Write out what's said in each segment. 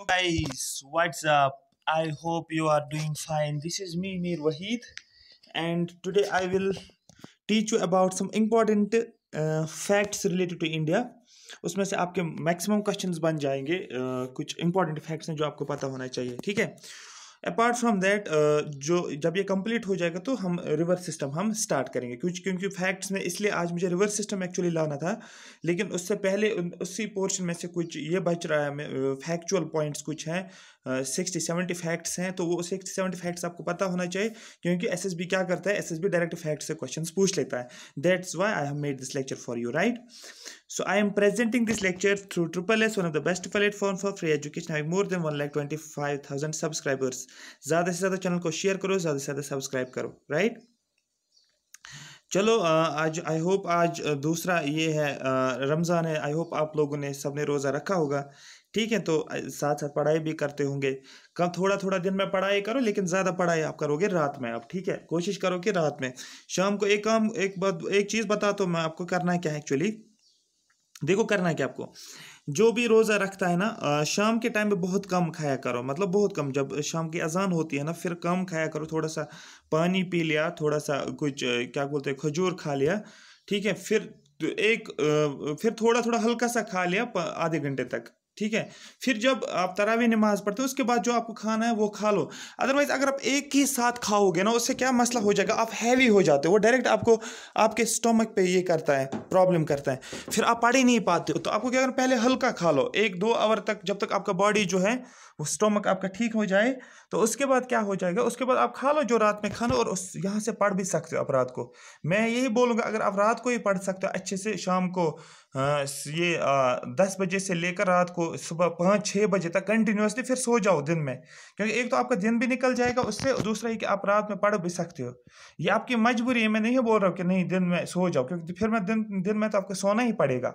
So guys, what's up? I hope you are doing fine. This is me, Mir Wahid, and today I will teach you about some important facts related to India उसमें से आपके maximum questions बन जाएंगे uh, कुछ important facts हैं जो आपको पता होना चाहिए ठीक है अपार्ट फ्रॉम दैट जो जब ये कंप्लीट हो जाएगा तो हम रिवर्स सिस्टम हम स्टार्ट करेंगे क्योंकि क्योंकि फैक्ट्स में इसलिए आज मुझे रिवर्स सिस्टम एक्चुअली लाना था लेकिन उससे पहले उसी पोर्शन में से कुछ ये बच रहा है फैक्चुअल पॉइंट्स uh, कुछ हैं सिक्सटी सेवेंटी फैक्ट्स हैं तो वो सिक्सटी सेवेंटी फैक्ट्स आपको पता होना चाहिए क्योंकि एस एस बी क्या करता है S S B direct fact से क्वेश्चन पूछ लेता है that's why I have made this lecture for you right so I am presenting this lecture through triple S one of the best platform for free education having more than one lakh twenty five thousand subscribers ज़्यादा से ज़्यादा channel को share करो ज़्यादा से ज़्यादा subscribe करो right right? चलो आज आई होप आज दूसरा ये है रमज़ान है आई होप आप लोगों ने सबने रोज़ा रखा होगा ठीक है तो साथ साथ पढ़ाई भी करते होंगे कम थोड़ा थोड़ा दिन में पढ़ाई करो लेकिन ज़्यादा पढ़ाई आप करोगे रात में आप ठीक है कोशिश करो कि रात में शाम को एक काम एक बात एक चीज़ बता तो मैं आपको करना है क्या है एक्चुअली देखो करना है क्या आपको जो भी रोज़ा रखता है ना शाम के टाइम पे बहुत कम खाया करो मतलब बहुत कम जब शाम की अजान होती है ना फिर कम खाया करो थोड़ा सा पानी पी लिया थोड़ा सा कुछ क्या बोलते हैं खजूर खा लिया ठीक है फिर तो एक फिर थोड़ा थोड़ा हल्का सा खा लिया आधे घंटे तक ठीक है फिर जब आप तरावी नमाज पढ़ते हो उसके बाद जो आपको खाना है वो खा लो अदरवाइज़ अगर आप एक ही साथ खाओगे ना उससे क्या मसला हो जाएगा आप हैवी हो जाते हो वो डायरेक्ट आपको आपके स्टोमक पे ये करता है प्रॉब्लम करता है फिर आप पढ़ ही नहीं पाते हो तो आपको क्या करना पहले हल्का खा लो एक दो आवर तक जब तक आपका बॉडी जो है वो स्टोमक आपका ठीक हो जाए तो उसके बाद क्या हो जाएगा उसके बाद आप खा लो जो रात में खाना और उस यहाँ से पढ़ भी सकते हो आप रात को मैं यही बोलूँगा अगर आप रात को ही पढ़ सकते हो अच्छे से शाम को आ, ये आ, दस बजे से लेकर रात को सुबह पाँच छः बजे तक कंटिन्यूसली फिर सो जाओ दिन में क्योंकि एक तो आपका दिन भी निकल जाएगा उससे दूसरा ये कि आप रात में पढ़ भी सकते हो ये आपकी मजबूरी है मैं नहीं बोल रहा हूँ कि नहीं दिन में सो जाओ क्योंकि फिर मैं दिन दिन में तो आपको सोना ही पड़ेगा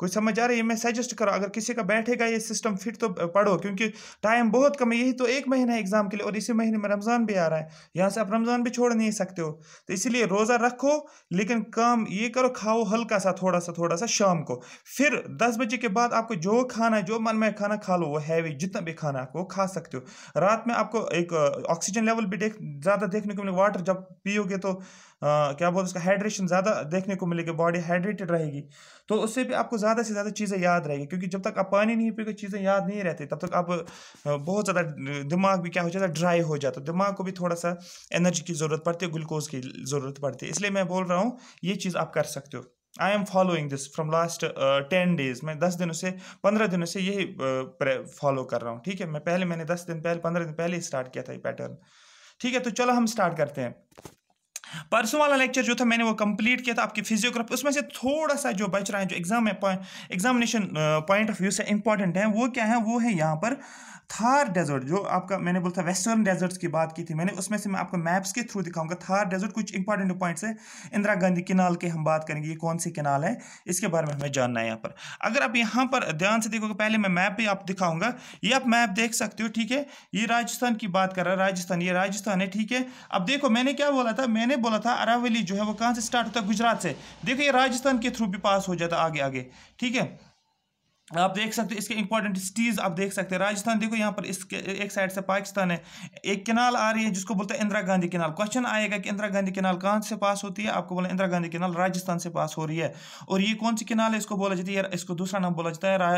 कुछ समझ आ रही है मैं सजेस्ट करो अगर किसी का बैठेगा ये सिस्टम फिट तो पढ़ो क्योंकि टाइम बहुत कम है यही तो एक महीना है एग्ज़ाम के लिए और इसी महीने में रमज़ान भी आ रहा है यहाँ से आप रमज़ान भी छोड़ नहीं सकते हो तो इसीलिए रोज़ा रखो लेकिन काम ये करो खाओ हल्का सा थोड़ा सा थोड़ा सा शाम को फिर दस बजे के बाद आपको जो खाना है जो मन में खाना खा लो वो हैवी जितना भी खाना आपको खा सकते हो रात में आपको एक ऑक्सीजन लेवल भी देख ज़्यादा देखने को मिले वाटर जब पियोगे तो क्या बोलते उसका हाइड्रेशन ज़्यादा देखने को मिलेगी बॉडी हाइड्रेटेड रहेगी तो उससे भी आपको ज़्यादा से ज़्यादा चीज़ें याद रहेगी क्योंकि जब तक आप पानी नहीं पीकर चीज़ें याद नहीं रहती तब तक आप बहुत ज़्यादा दिमाग भी क्या हो जाता है ड्राई हो जाता है दिमाग को भी थोड़ा सा एनर्जी की ज़रूरत पड़ती है ग्लूकोज की ज़रूरत पड़ती है इसलिए मैं बोल रहा हूँ ये चीज़ आप कर सकते हो I am following this from last ten days मैं दस दिनों से पंद्रह दिनों से यही फॉलो कर रहा हूँ ठीक है मैं पहले मैंने दस दिन पहले पंद्रह दिन पहले स्टार्ट किया था ये पैटर्न ठीक है तो चलो हम स्टार्ट करते हैं परसों वाला लेक्चर जो था मैंने वो कंप्लीट किया था आपकी फिजियोग्राफी उसमें से थोड़ा सा जो बच रहा है जो exam examination point of view से इंपॉर्टेंट है वो क्या है वो है यहाँ पर थार डेजर्ट जो आपका मैंने बोला था वेस्टर्न डेजर्ट्स की बात की थी मैंने उसमें से मैं आपको मैप्स के थ्रू दिखाऊंगा थार डेजर्ट कुछ इंपॉर्टेंट पॉइंट्स है इंदिरा गांधी किनाल के हम बात करेंगे ये कौन सी किनाल है इसके बारे में हमें जानना है यहाँ पर अगर आप यहाँ पर ध्यान से देखोगे पहले मैं मैप भी आप दिखाऊंगा ये आप मैप देख सकते हो ठीक है ये राजस्थान की बात कर रहा है राजस्थान ये राजस्थान है ठीक है अब देखो मैंने क्या बोला था मैंने बोला था अरावली जो है वो कहाँ से स्टार्ट होता है गुजरात से देखो ये राजस्थान के थ्रू भी पास हो जाता आगे आगे ठीक है आप देख सकते हैं इसके इंपॉर्टेंट सिटीज़ आप देख सकते हैं राजस्थान देखो यहाँ पर इसके एक साइड से पाकिस्तान है एक किनाल आ रही है जिसको बोलते हैं इंदिरा गांधी किनाल क्वेश्चन आएगा कि इंदिरा गांधी किनाल कहाँ से पास होती है आपको बोला इंदिरा गांधी किनाल राजस्थान से पास हो रही है और ये कौन सी किनाल है इसको बोला जाता है इसको दूसरा नाम बोला जाता है रा,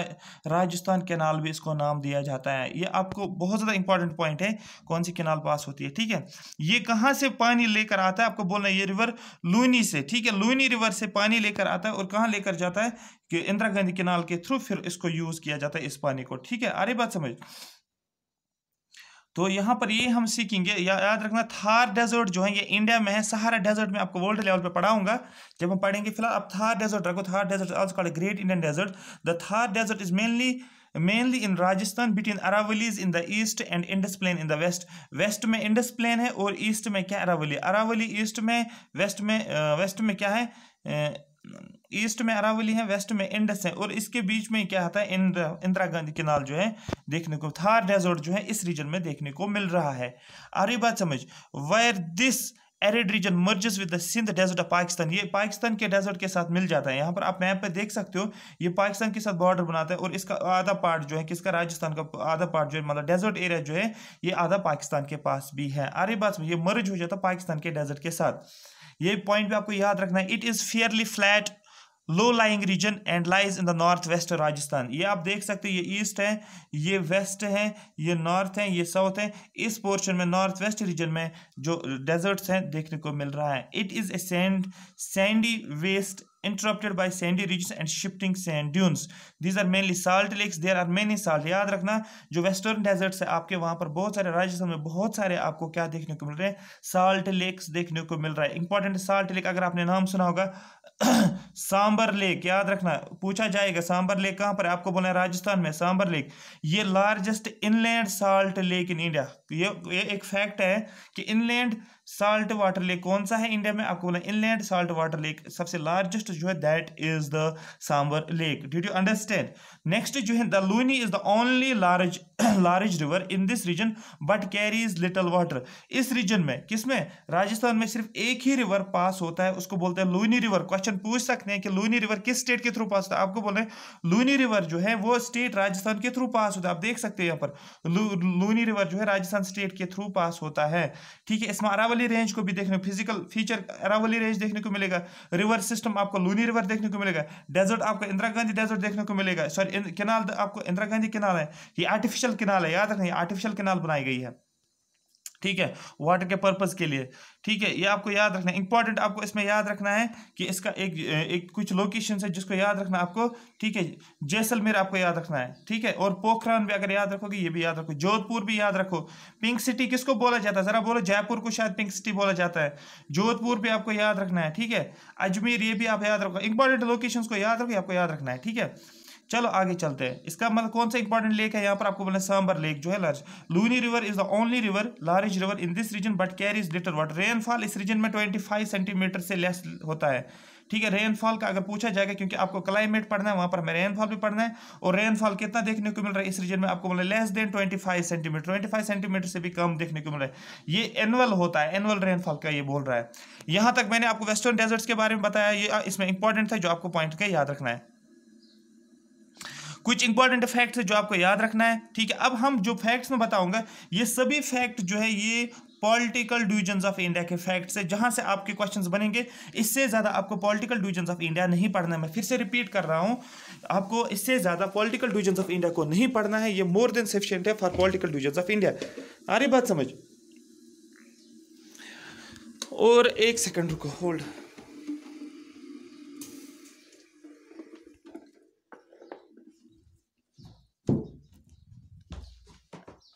राजस्थान केनाल भी इसको नाम दिया जाता है ये आपको बहुत ज़्यादा इंपॉर्टेंट पॉइंट है कौन सी किनाल पास होती है ठीक है ये कहाँ से पानी लेकर आता है आपको बोलना है ये रिवर लूनी से ठीक है लूनी रिवर से पानी लेकर आता है और कहाँ लेकर जाता है कि इंदिरा गांधी केनाल के थ्रू फिर इसको यूज किया जाता है इस पानी को ठीक है अरे बात समझ तो यहाँ पर ये हम सीखेंगे या, याद रखना थार डेजर्ट जो है ये इंडिया में है सहारा डेजर्ट में आपको वर्ल्ड लेवल पे पढ़ाऊंगा जब हम पढ़ेंगे फिलहाल अब थार डेजर्ट रखो Thar desert also call great Indian desert the Thar desert is mainly mainly in Rajasthan between Aravallis in the east and Indus plain in the west west में इंडस प्लेन है और ईस्ट में क्या अरावली अरावली ईस्ट में वेस्ट में वेस्ट में क्या है ईस्ट में अरावली है वेस्ट में इंडस है और इसके बीच में क्या आता है इंदिरा इंदिरा गांधी केनाल जो है देखने को थार डेजर्ट जो है इस रीजन में देखने को मिल रहा है आ रही बात समझ where this arid region merges with the Sindh desert of Pakistan ये पाकिस्तान के डेजर्ट के साथ मिल जाता है यहाँ पर आप मैप पे देख सकते हो ये पाकिस्तान के साथ बॉर्डर बनाता है और इसका आधा पार्ट जो है किसका राजस्थान का आधा पार्ट जो है मतलब डेजर्ट एरिया जो है ये आधा पाकिस्तान के पास भी है अरे बात ये मर्ज हो जाता है पाकिस्तान के डेजर्ट के साथ ये पॉइंट भी आपको याद रखना है it is fairly flat low lying region and lies in the north west Rajasthan ये आप देख सकते हैं ये ईस्ट है ये वेस्ट है ये नॉर्थ है ये साउथ है इस पोर्शन में नॉर्थ वेस्ट रीजन में जो डेजर्ट्स हैं देखने को मिल रहा है it is a sand sandy waste interrupted by sandy ridge and shifting sand dunes these are mainly salt lakes there are many salt याद रखना जो वेस्टर्न डेजर्ट्स है आपके वहाँ पर बहुत सारे राजस्थान में बहुत सारे आपको क्या देखने को मिल रहे हैं साल्ट लेक्स देखने को मिल रहा है इंपॉर्टेंट साल्ट लेक अगर आपने नाम सुना होगा सांबर लेक याद रखना पूछा जाएगा सांबर लेक कहाँ पर आपको बोला है राजस्थान में सांबर लेक ये largest inland salt lake in India ये ये एक फैक्ट है कि इनलैंड साल्ट वाटर लेक कौन सा है इंडिया में आपको बोला इनलैंड साल्ट वाटर लेक सबसे लार्जेस्ट जो है that is the Sambhar lake did you understand next जो है the Luni is the only large large river in this region but carries little water इस रीजन में किसमें राजस्थान में सिर्फ एक ही रिवर पास होता है उसको बोलते हैं लूनी रिवर क्वेश्चन पूछ सकते हैं कि लूनी रिवर किस स्टेट के थ्रू पास होता है आपको बोल रहे हैं लूनी रिवर जो है वो स्टेट राजस्थान के थ्रू पास होता है आप देख सकते हैं यहाँ पर लूनी रिवर जो है राजस्थान स्टेट के थ्रू पास होता है ठीक है इसमें अरावली रेंज को भी देखने फिजिकल फीचर अरावली रेंज देखने को मिलेगा रिवर सिस्टम आपको लूनी रिवर देखने को मिलेगा डेजर्ट आपको इंदिरा गांधी डेजर्ट देखने को मिलेगा सॉरी इन, आपको इंदिरा गांधी किनाल है ये आर्टिफिशियल किनाल है याद रखना ये आर्टिफिशियल किनाल बनाई गई है ठीक है वाटर के पर्पज़ के लिए ठीक है ये आपको याद रखना है इंपॉर्टेंट आपको इसमें याद रखना है कि इसका एक एक कुछ लोकेशन है जिसको याद रखना है आपको ठीक है जैसलमेर आपको याद रखना है ठीक है और पोखरान भी अगर याद रखोगे ये भी याद रखो जोधपुर भी याद रखो पिंक सिटी किसको बोला जाता है ज़रा बोलो जयपुर को शायद पिंक सिटी बोला जाता है जोधपुर भी आपको याद रखना है ठीक है अजमेर ये भी आप याद रखो इंपॉर्टेंट लोकेशन को याद रखो आपको याद रखना है ठीक है चलो आगे चलते हैं इसका मतलब कौन सा इंपॉर्टेंट लेक है यहाँ पर आपको बोलना सांबर लेक जो है large Luni river is the only river large river in this region but carries little water rainfall इस रीजन में ट्वेंटी फाइव सेंटीमीटर से लेस होता है ठीक है रेनफॉल का अगर पूछा जाएगा क्योंकि आपको क्लाइमेट पढ़ना है वहां पर हमें रेनफॉल भी पढ़ना है और रेनफॉल कितना देखने को मिल रहा है इस रीजन में आपको बोला लेस देन 25 सेंटीमीटर 25 सेंटीमीटर से भी कम देखने को मिल रहा है ये एनुअल होता है एनुअल रेनफॉल का ये बोल रहा है यहां तक मैंने आपको वेस्टर्न डेजर्ट्स के बारे में बताया ये इसमें इंपॉर्टेंट था जो आपको पॉइंट का याद रखना है कुछ इंपॉर्टेंट फैक्ट्स जो आपको याद रखना है ठीक है अब हम जो फैक्ट्स में बताऊंगा ये सभी फैक्ट जो है ये पॉलिटिकल डिविजन ऑफ इंडिया के फैक्ट है जहां से आपके क्वेश्चंस बनेंगे इससे ज़्यादा आपको पॉलिटिकल डिविजन ऑफ इंडिया नहीं पढ़ना है मैं फिर से रिपीट कर रहा हूं आपको इससे ज़्यादा पॉलिटिकल डिविजन ऑफ इंडिया को नहीं पढ़ना है ये मोर देन सफिशियंट है for political division of India आ रही बात समझ और एक सेकेंड रुको होल्ड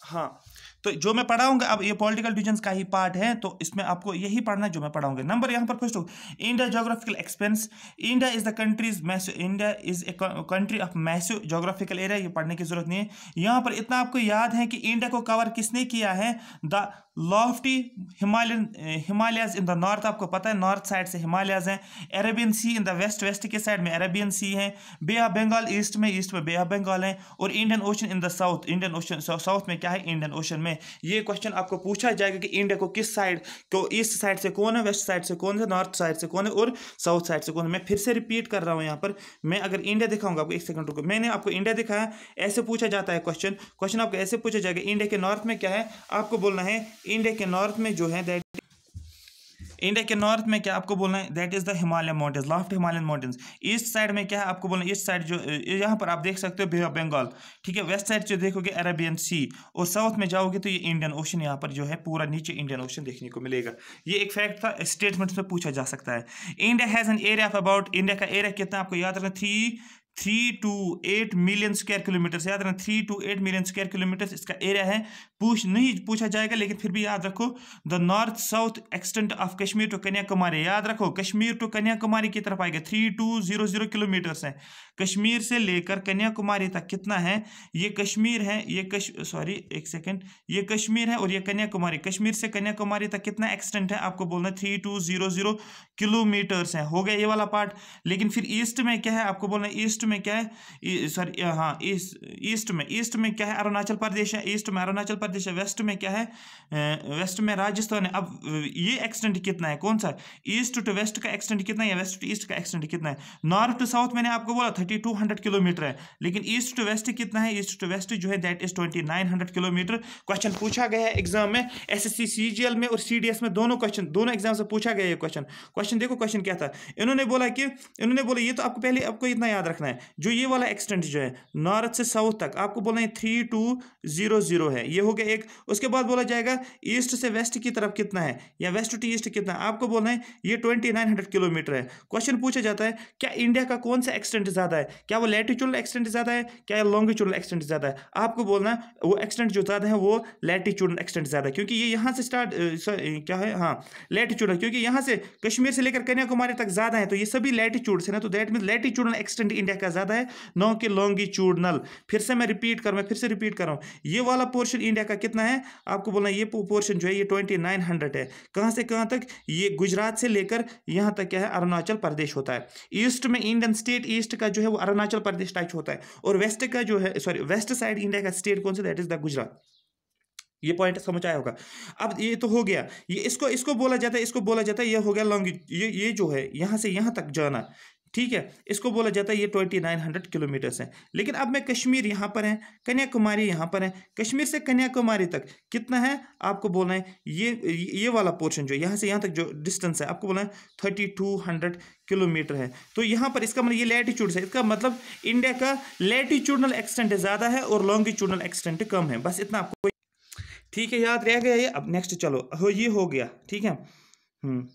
हाँ तो जो मैं पढ़ाऊंगा अब ये पॉलिटिकल डिविजन का ही पार्ट है तो इसमें आपको यही पढ़ना है जो मैं पढ़ाऊंगा नंबर यहां पर first India geographical expanse India is the countries India is a country of massive geographical area ये पढ़ने की जरूरत नहीं है यहां पर इतना आपको याद है कि इंडिया को कवर किसने किया है the lofty Himalayan Himalayas in the north आपको पता है नॉर्थ साइड से हिमालयाज हैं Arabian sea in the west west के साइड में अरेबियन सी है बे ऑफ बंगाल ईस्ट में ईस्ट में बे ऑफ बंगाल है और Indian ocean in the south Indian ocean south में क्या है इंडियन ओशन में में ये क्वेश्चन आपको पूछा जाएगा कि इंडिया को किस साइड को ईस्ट साइड से कौन है वेस्ट साइड से कौन है नॉर्थ साइड से कौन है और साउथ साइड से कौन है मैं फिर से रिपीट कर रहा हूँ यहाँ पर मैं अगर इंडिया दिखाऊंगा आपको एक सेकंड रुको मैंने आपको इंडिया दिखाया ऐसे पूछा जाता है क्वेश्चन क्वेश्चन आपको ऐसे पूछा जाएगा इंडिया के नॉर्थ में क्या है आपको बोलना है इंडिया के नॉर्थ में जो है दैट इंडिया के नॉर्थ में क्या आपको बोलना है that is the Himalaya mountains loft Himalaya mountains east side में क्या है आपको बोलना ईस्ट साइड जो यहाँ पर आप देख सकते हो बे ऑफ बंगाल ठीक है वेस्ट साइड जो देखोगे अरेबियन सी और साउथ में जाओगे तो ये इंडियन ओशन यहाँ पर जो है पूरा नीचे इंडियन ओशन देखने को मिलेगा ये एक फैक्ट था स्टेटमेंट में पूछा जा सकता है India has an area of about India का एरिया कितना आपको याद रखना three three two eight million square kilometre याद रखना three two eight million square kilometre इसका एरिया है पूछ नहीं पूछा जाएगा लेकिन फिर भी याद रखो the north south extent of Kashmir to Kanyakumari याद रखो कश्मीर टू कन्याकुमारी की तरफ आएगा three two zero zero kilometres है कश्मीर से लेकर कन्याकुमारी तक कितना है ये कश्मीर है ये कश सॉरी एक सेकंड ये कश्मीर है और ये कन्याकुमारी कश्मीर से कन्याकुमारी तक कितना एक्सटेंट है आपको बोलना three two zero zero kilometres है हो गया ये वाला पार्ट लेकिन फिर ईस्ट में क्या है आपको बोलना ईस्ट में क्या है सॉरी e, हाँ ईस्ट में ईस्ट में क्या है अरुणाचल प्रदेश है ईस्ट में अरुणाचल प्रदेश है वेस्ट में क्या है वेस्ट में राजस्थान है अब ये एक्सटेंट कितना है कौन सा ईस्ट टू वेस्ट का एक्सटेंट कितना है वेस्ट टू ईस्ट का एक्सटेंट कितना है नॉर्थ टू साउथ मैंने आपको बोला थर्टी टू हंड्रेड किलोमीटर है लेकिन ईस्ट टू वेस्ट कितना है ईस्ट टू वेस्ट जो है that is twenty nine hundred kilometre question पूछा गया है एग्जाम में S S C C G L में और सी डी एस में दोनों क्वेश्चन दोनों एग्जाम से पूछा गया है क्वेश्चन क्वेश्चन देखो क्वेश्चन क्या था इन्होंने बोला कि इन्होंने बोला ये तो आपको पहले आपको इतना याद रखना है जो ये वाला एक्सटेंट जो है नॉर्थ से साउथ तक आपको बोला है थ्री टू जीरो जीरो है ये हो गया एक उसके बाद बोला जाएगा ईस्ट से वेस्ट की तरफ कितना है या वेस्ट टू ईस्ट कितना है आपको बोलना है ये ट्वेंटी नाइन हंड्रेड किलोमीटर है क्वेश्चन पूछा जाता है क्या इंडिया का कौन सा एक्सटेंट ज़्यादा ज़्यादा है क्या वो लेटिट्यूडल एक्सटेंट ज़्यादा है क्या लॉन्गिट्यूडल एक्सटेंट ज़्यादा है आपको बोलना वो एक्सटेंट जो ज़्यादा है वो लेटिट्यूडल एक्सटेंट ज़्यादा है क्योंकि ये यहाँ से स्टार्ट क्या है हाँ लेटिट्यूडल क्योंकि यहाँ से कश्मीर से लेकर कन्याकुमारी तक ज़्यादा है तो ये सभी लेटिट्यूड्स तो है ना तो that mean latitudinal extent India का ज़्यादा है नौ के लॉन्गिट्यूडनल फिर से मैं रिपीट कर मैं फिर से रिपीट कर रहा हूँ ये वाला पोर्शन इंडिया का कितना है आपको बोलना ये पोर्शन जो है ये ट्वेंटी नाइन हंड्रेड है कहाँ से कहाँ तक ये गुजरात से लेकर यहाँ तक क्या है अरुणाचल प्रदेश होता है ईस्ट में इंडियन स्टेट ईस्ट का जो है वो अरुणाचल प्रदेश टच होता है और वेस्ट का जो है सॉरी वेस्ट साइड इंडिया का स्टेट कौन सा दैट इज द गुजरात ये पॉइंट समझ आया होगा अब ये तो हो गया ये इसको इसको बोला जाता है इसको बोला जाता है ये हो गया लॉन्ग ये ये जो है यहाँ से यहाँ तक जाना ठीक है इसको बोला जाता है ये ट्वेंटी नाइन हंड्रेड किलोमीटर्स है लेकिन अब मैं कश्मीर यहाँ पर है कन्याकुमारी यहाँ पर है कश्मीर से कन्याकुमारी तक कितना है आपको बोलना है ये ये वाला पोर्शन जो यहाँ से यहाँ तक जो डिस्टेंस है आपको बोलना है थर्टी टू हंड्रेड किलोमीटर है तो यहाँ पर इसका मतलब ये लेटीट्यूड है इसका मतलब इंडिया का लैटिट्यूडनल एक्सटेंट ज़्यादा है और लॉन्गिट्यूडनल एक्सटेंट कम है बस इतना आपको ठीक है याद रह गया ये अब नेक्स्ट चलो हो ये हो गया ठीक है hmm.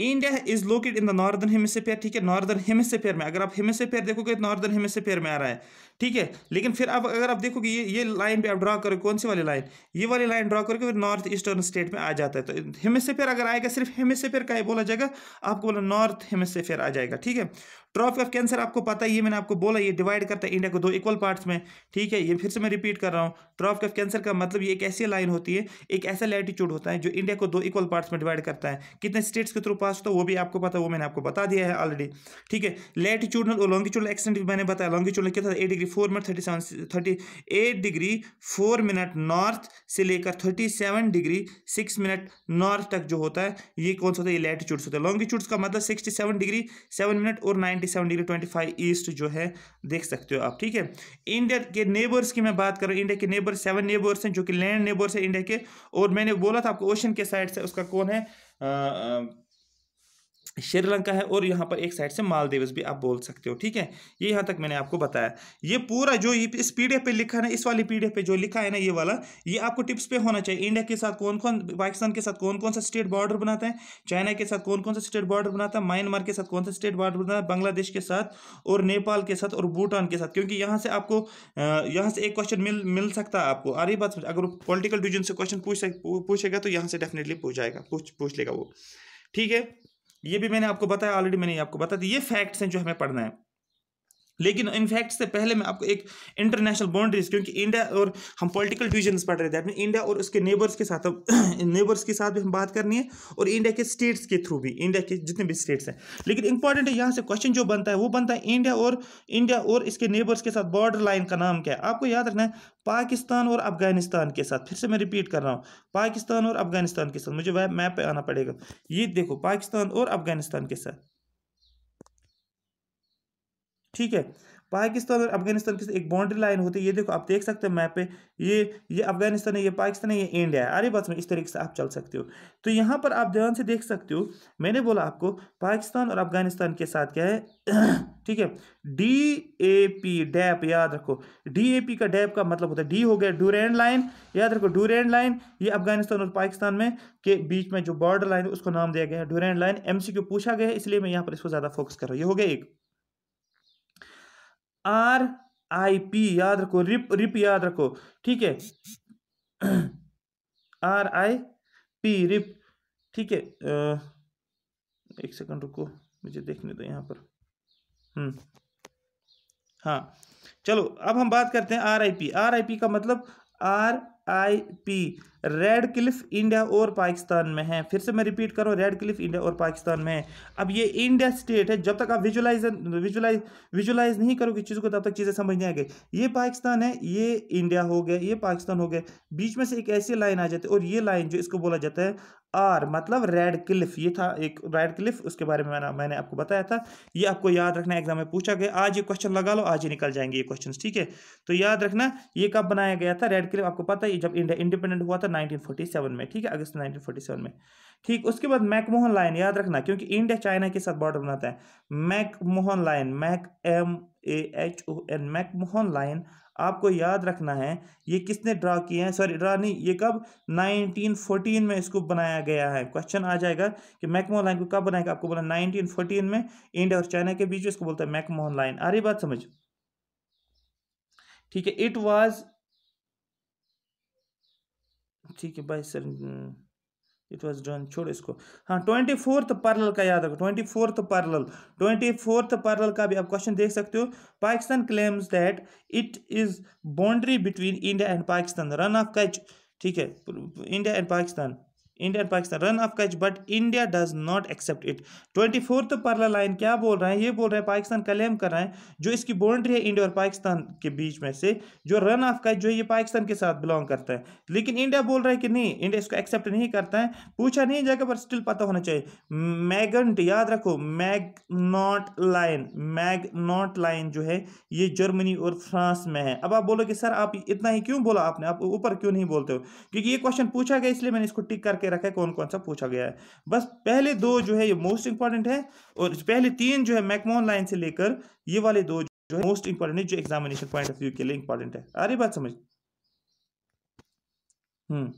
India is locate in the northern hemisphere ठीक है नॉर्दर्न हेमिसफेयर में अगर आप हेमिसफेयर देखोगे तो नॉर्दर्न हेमिसफेयर में आ रहा है ठीक है लेकिन फिर आप अगर आप देखोगे ये ये लाइन पे आप ड्रॉ करोगे कौन सी वाली लाइन ये वाली लाइन ड्रॉ करके फिर नॉर्थ ईस्टर्न स्टेट में आ जाता है तो हेमिसफेयर अगर आएगा सिर्फ हेमिसफेयर का ही बोला जाएगा आपको बोला नॉर्थ हेमिसफेयर आ जाएगा ठीक है ट्रॉफी ऑफ कैंसर आपको पता ही है मैंने आपको बोला ये डिवाइड करता है इंडिया को दो इक्वल पार्ट्स में ठीक है ये फिर से मैं रिपीट कर रहा हूँ ट्रॉफी ऑफ कैंसर का मतलब ये एक ऐसी लाइन होती है एक ऐसा लैटिट्यूड होता है जो इंडिया को दो इक्वल पार्ट्स में डिवाइड करता है कितने स्टेट्स के थ्रू पास होता है वो भी आपको पता है वो मैंने आपको बता दिया है ऑलरेडी ठीक है लैटिट्यूडनल और लॉन्गिट्यूडल एक्सटेंट भी मैंने बताया लॉन्गिट्यूडल क्या था eight degree four minute thirty seven thirty eight degree four minute north से लेकर thirty seven degree six minute north तक जो होता है ये कौन सा होता है ये लैटिट्यूड्स होता है लॉन्गिट्यूड्स का मतलब sixty seven degree seven minute और nine twenty seven degree twenty five east जो है देख सकते हो आप ठीक है इंडिया के नेबर्स की मैं बात कर रहा हूँ इंडिया के नेबर सेवन नेबर्स हैं जो कि लैंड नेबर्स हैं इंडिया के और मैंने बोला था आपको ओशन के साइड से उसका कौन है आ, आ, श्रीलंका है और यहाँ पर एक साइड से मालदीव्स भी आप बोल सकते हो ठीक है ये यहाँ तक मैंने आपको बताया ये पूरा जो इस पीडीएफ पे लिखा है ना इस वाली पीडीएफ पे जो लिखा है ना ये वाला ये आपको टिप्स पे होना चाहिए इंडिया के साथ कौन कौन पाकिस्तान के साथ कौन कौन सा स्टेट बॉर्डर बनाता है चाइना के साथ कौन कौन सा स्टेट बॉर्डर बनाता है म्यांमार के साथ कौन सा स्टेट बॉर्डर बनाता है बांग्लादेश के साथ और नेपाल के साथ और भूटान के साथ क्योंकि यहाँ से आपको यहाँ से एक क्वेश्चन मिल मिल सकता है आपको अरे बात अगर पोलिटिकल डिविजन से क्वेश्चन पूछ पूछेगा तो यहाँ से डेफिनेटली पूछ जाएगा पूछ पूछ लेगा वो ठीक है ये भी मैंने आपको बताया ऑलरेडी मैंने आपको बता दी ये फैक्ट्स हैं जो हमें पढ़ना है लेकिन इनफैक्ट से पहले मैं आपको एक इंटरनेशनल बाउंड्रीज क्योंकि इंडिया और हम पॉलिटिकल डिविजन पढ़ रहे थे इंडिया और उसके नेबर्स के साथ नेबर्स के साथ भी हम बात करनी है और इंडिया के स्टेट्स के थ्रू भी इंडिया के जितने भी स्टेट्स हैं लेकिन इंपॉर्टेंट है यहाँ से क्वेश्चन जो बनता है वो बनता है इंडिया और इंडिया और इसके नेबर्स के साथ बॉर्डर लाइन का नाम क्या है आपको याद रखना है पाकिस्तान और अफगानिस्तान के साथ फिर से मैं रिपीट कर रहा हूँ पाकिस्तान और अफगानिस्तान के साथ मुझे वह मैप पर आना पड़ेगा ये देखो पाकिस्तान और अफगानिस्तान के साथ ठीक है पाकिस्तान और अफगानिस्तान की एक बाउंड्री लाइन होती है ये देखो आप देख सकते हो मैप पे ये ये अफगानिस्तान है ये पाकिस्तान है ये इंडिया है अरे बस में इस तरीके से आप चल सकते हो तो यहाँ पर आप ध्यान से देख सकते हो मैंने बोला आपको पाकिस्तान और अफगानिस्तान के साथ क्या है ठीक है डी ए पी डैप याद रखो डी ए पी का डैप का मतलब होता है डी हो गया डूरेंड लाइन याद रखो डूरेंड लाइन ये अफगानिस्तान और पाकिस्तान में के बीच में जो बॉर्डर लाइन है उसको नाम दिया गया है डूरेंड लाइन एमसीक्यू पूछा गया है इसलिए मैं यहाँ पर इसको ज़्यादा फोकस कर रहा हूँ ये हो गया एक आर आई पी याद रखो रिप रिप याद रखो ठीक है आर आई पी रिप ठीक है एक सेकंड रुको मुझे देखने दो यहाँ पर हम्म हाँ चलो अब हम बात करते हैं R I P R I P का मतलब R I P Radcliffe India और पाकिस्तान में है फिर से मैं रिपीट कर रहा हूँ रेड क्लिफ इंडिया और पाकिस्तान में है अब ये इंडिया स्टेट है जब तक आप विजुलाइज विजुलाइज विजुलाइज नहीं करोगे चीज़ को तब तक चीज़ें समझ नहीं आएगी ये पाकिस्तान है ये इंडिया हो गया ये पाकिस्तान हो गया बीच में से एक ऐसी लाइन आ जाती है और ये लाइन जो इसको बोला जाता है आर मतलब रेड क्लिफ ये था एक रेड क्लिफ उसके बारे में मैंने मैंने आपको बताया था ये आपको याद रखना एग्जाम में पूछा गया आज ये क्वेश्चन लगा लो आज ही निकल जाएंगे ये क्वेश्चन ठीक है तो याद रखना ये कब बनाया गया था रेड क्लिफ आपको पता है जब इंडिया इंडिपेंडेंट हुआ था नाइनटीन में ठीक है अगस्त नाइनटीन में ठीक उसके बाद मैकमोहन लाइन याद रखना क्योंकि इंडिया चाइना के साथ बॉर्डर बनाता है McMahon line Mc M A H O N McMahon line आपको याद रखना है ये किसने ड्रा किए हैं सॉरी ड्रा नहीं ये कब 1914 में इसको बनाया गया है क्वेश्चन आ जाएगा कि मैकमोहन लाइन को कब बनाया आपको बोला 1914 में इंडिया और चाइना के बीच इसको बोलता है मैकमोहन लाइन आ रही बात समझ ठीक है इट वॉज ठीक है भाई सर इट वॉज डन छोड़ इसको हाँ ट्वेंटी फोर्थ पैरल का याद रखो twenty fourth parallel twenty fourth parallel का भी आप क्वेश्चन देख सकते हो Pakistan claims that it is boundary between India and Pakistan Rann of Kutch ठीक है India and Pakistan India and Pakistan Rann of Kutch but India does not accept it twenty fourth parallel line क्या बोल रहे हैं ये बोल रहे हैं पाकिस्तान क्लेम कर रहे हैं जो इसकी बाउंड्री है इंडिया और पाकिस्तान के बीच में से जो रन ऑफ कैच जो है ये पाकिस्तान के साथ बिलोंग करता है लेकिन इंडिया बोल रहा है कि नहीं इंडिया इसको एक्सेप्ट नहीं करता है पूछा नहीं जगह पर स्टिल पता होना चाहिए मैगंट याद रखो Maginot line Maginot line जो है ये जर्मनी और फ्रांस में है अब आप बोलोगे सर आप इतना ही क्यों बोला आपने आप ऊपर क्यों नहीं बोलते हो क्योंकि ये क्वेश्चन पूछा गया इसलिए मैंने इसको टिक करके के रखा है कौन कौन सा पूछा गया है बस पहले दो जो है ये मोस्ट इंपॉर्टेंट है और पहले तीन जो है मैकमोन लाइन से लेकर ये वाले दो जो है मोस्ट इंपॉर्टेंट है जो एग्जामिनेशन पॉइंट ऑफ व्यू के लिए इंपॉर्टेंट है अरे बात समझ हम्म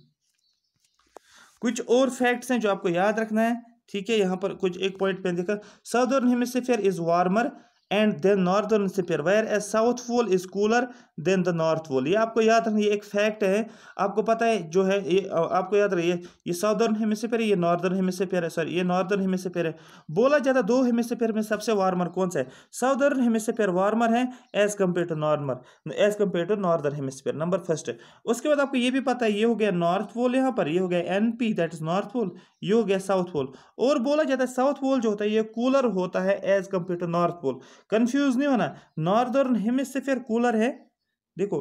कुछ और फैक्ट्स हैं जो आपको याद रखना है ठीक है यहाँ पर कुछ एक पॉइंट पे देखा southern hemisphere is warmer and then northern hemisphere whereas south pole is cooler than the north pole ये आपको याद रखना ये एक फैक्ट है आपको पता है जो है ये आपको याद रखिए ये साउदर्न हेमिसफेयर ये नॉर्दर्न हेमिसफेयर है सॉरी ये नॉर्दर्न हेमिसफेयर है बोला जाता है दो हेमिसफेयर में सबसे वार्मर कौन सा है साउदर्न हेमिसफेयर वार्मर है as compare to northern as compare to northern hemisphere number first उसके बाद आपको ये भी पता है ये हो गया नॉर्थ पोल यहाँ पर ये हो गया N P that is north pole ये हो गया साउथ पोल और बोला जाता है साउथ पोल जो होता है ये कूलर होता है as compare to north pole confuse नहीं होना नॉर्दर्न हेमिसफेयर कूलर है देखो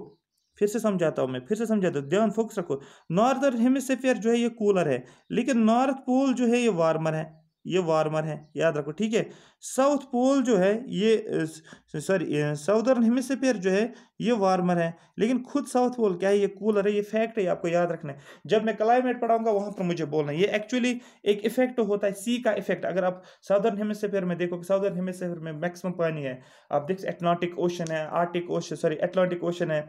फिर से समझाता हूँ मैं फिर से समझाता हूँ ध्यान फोकस रखो नॉर्दर्न हेमिसफेयर जो है ये कूलर है लेकिन नॉर्थ पोल जो है ये वार्मर है ये वार्मर है याद रखो ठीक है साउथ पोल जो है ये सॉरी साउदर्न हेमिसफेयर जो है ये वार्मर है लेकिन खुद साउथ पोल क्या है ये कूलर है ये फैक्ट है आपको याद रखना है जब मैं क्लाइमेट पढ़ाऊंगा वहां पर मुझे बोलना है ये एक्चुअली एक इफेक्ट होता है सी का इफेक्ट अगर आप साउदर्न हेमिसफेयर में देखो साउदर्न हेमिसफेयर में मैक्सिमम पानी है आप देख एटलांटिक ओशन है Arctic ocean sorry Atlantic ocean है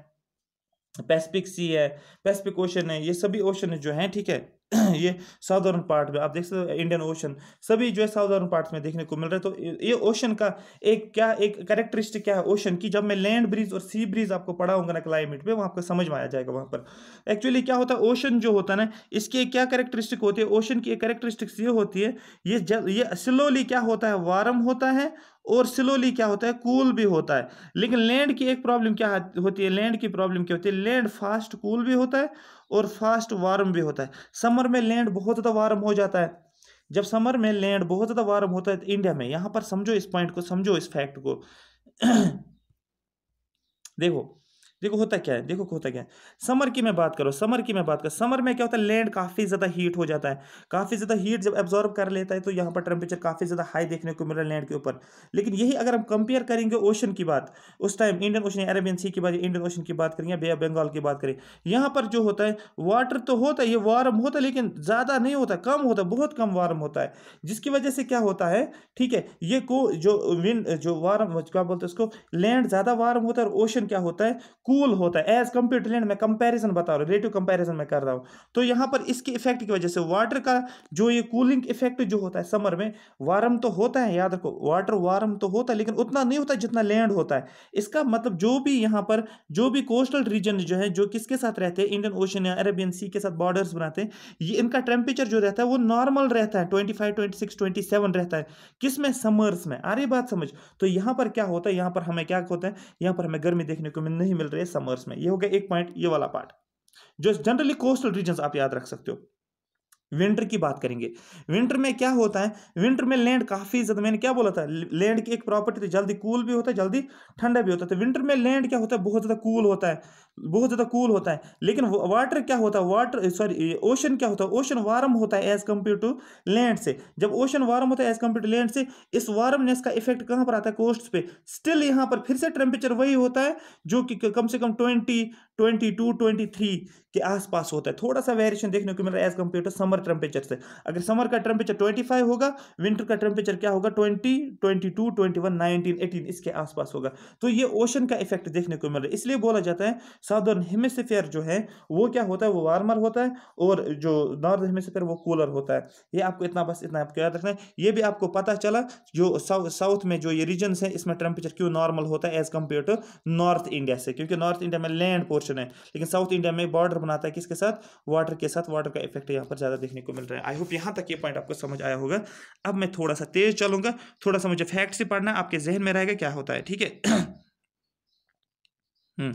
पैसिफिक सी है पैसिफिक ओशन है ये सभी ओशन जो है ठीक है ये साउदर्न पार्ट में आप देख सकते हो इंडियन ओशन सभी जो है साउदर्न पार्ट में देखने को मिल रहा है तो ये ओशन का एक क्या एक करेक्टरिस्टिक क्या है ओशन की जब मैं लैंड ब्रिज और सी ब्रिज आपको पढ़ाऊंगा ना क्लाइमेट पे वहाँ आपको समझ में आ जाएगा वहाँ पर एक्चुअली क्या होता है ओशन जो होता है ना इसकी क्या करेक्टरिस्टिक होती है ओशन की एक करेक्टरिस्टिक्स ये होती है ये जब ये स्लोली क्या होता है वार्म होता है और स्लोली क्या होता है कूल भी होता है लेकिन लैंड की एक प्रॉब्लम क्या होती है लैंड की प्रॉब्लम क्या होती है लैंड फास्ट कूल भी होता है और फास्ट वार्म भी होता है समर में लैंड बहुत ज़्यादा वार्म हो जाता है जब समर में लैंड बहुत ज़्यादा वार्म होता है तो इंडिया में यहाँ पर समझो इस पॉइंट को समझो इस फैक्ट को देखो देखो होता क्या है देखो होता क्या है समर की मैं बात करो समर की मैं बात कर समर में क्या होता है लैंड काफ़ी ज़्यादा हीट हो जाता है काफ़ी ज़्यादा हीट जब एब्जॉर्ब कर लेता है तो यहाँ पर टेम्परेचर काफ़ी ज़्यादा हाई देखने को मिल रहा है लैंड के ऊपर लेकिन यही अगर हम कंपेयर करेंगे ओशन की बात उस टाइम इंडियन ओशन या अरेबियन सी की बात इंडियन ओशन की बात करेंगे बे बंगाल की बात करें यहाँ पर जो होता है वाटर तो होता है ये वार्म होता है लेकिन ज़्यादा नहीं होता कम होता है बहुत कम वार्म होता है जिसकी वजह से क्या होता है ठीक है ये को जो विंड जो वार्म क्या बोलते हैं उसको लैंड ज़्यादा वार्म होता है और ओशन क्या होता है कूल होता है एज कम्पेयर टू लैंड मैं कंपैरिजन बता रहा हूँ रिलेटिव कंपैरिजन मैं कर रहा हूँ तो यहाँ पर इसके इफेक्ट की वजह से वाटर का जो ये कूलिंग इफेक्ट जो होता है समर में वार्म तो होता है याद रखो वाटर वार्म तो होता है लेकिन उतना नहीं होता जितना लैंड होता है इसका मतलब जो भी यहाँ पर जो भी कोस्टल रीजन जो है जो किसके साथ रहते हैं इंडियन ओशन या अरेबियन सी के साथ बॉर्डर्स बनाते हैं ये इनका टेम्परेचर जो रहता है वो नॉर्मल रहता है twenty five twenty six twenty seven रहता है किस में समर्स में आ रही बात समझ तो यहाँ पर क्या होता है यहाँ पर हमें क्या होता है यहाँ पर हमें गर्मी देखने को नहीं मिल रही रहे समर्स में ये हो गया एक पॉइंट ये वाला पार्ट जो जनरली कोस्टल रीजन आप याद रख सकते हो विंटर की बात करेंगे विंटर में क्या होता है विंटर में लैंड काफ़ी ज़्यादा मैंने क्या बोला था लैंड की एक प्रॉपर्टी थी तो जल्दी कूल भी होता है जल्दी ठंडा भी होता है तो विंटर में लैंड क्या होता है बहुत ज़्यादा कूल होता है बहुत ज़्यादा कूल होता है लेकिन वाटर क्या होता है वाटर सॉरी ओशन क्या होता है ओशन वार्म होता है एज कम्पेयर टू लैंड से जब ओशन वार्म होता है एज कम्पेयर टू लैंड से इस वार्मनेस का इफेक्ट कहाँ पर आता है कोस्ट पे स्टिल यहाँ पर फिर से टेम्परेचर वही होता है जो कि कम से कम twenty twenty two twenty three के आसपास होता है थोड़ा सा वेरिएशन देखने को मिल रहा है as compare to summer temperature से अगर समर का टेम्परेचर ट्वेंटी फाइव होगा विंटर का टेम्परेचर क्या होगा twenty twenty two twenty one nineteen eighteen इसके आसपास होगा तो ये ओशन का इफेक्ट देखने को मिल रहा है इसलिए बोला जाता है सादर्न हेमिसफेयर जो है वो क्या होता है वो वार्मर होता है और जो नॉर्थ हेमिसफेयर वो कूलर होता है ये आपको इतना बस इतना आपको याद रखना है ये भी आपको पता चला जो साउथ साउथ में जो ये रीजन है इसमें टेम्परेचर क्यों नॉर्मल होता है as compare to north India से क्योंकि नॉर्थ इंडिया में लैंड पोर्शन है लेकिन साउथ इंडिया में बॉर्डर बनाता है किसके साथ वाटर के साथ वाटर का इफेक्ट यहाँ पर ज़्यादा देखने को मिल रहा है आई होप यहाँ तक ये पॉइंट आपको समझ आया होगा अब मैं थोड़ा सा तेज चलूंगा थोड़ा सा मुझे फैक्ट से पढ़ना आपके जहन में रहेगा क्या होता है ठीक है हम्म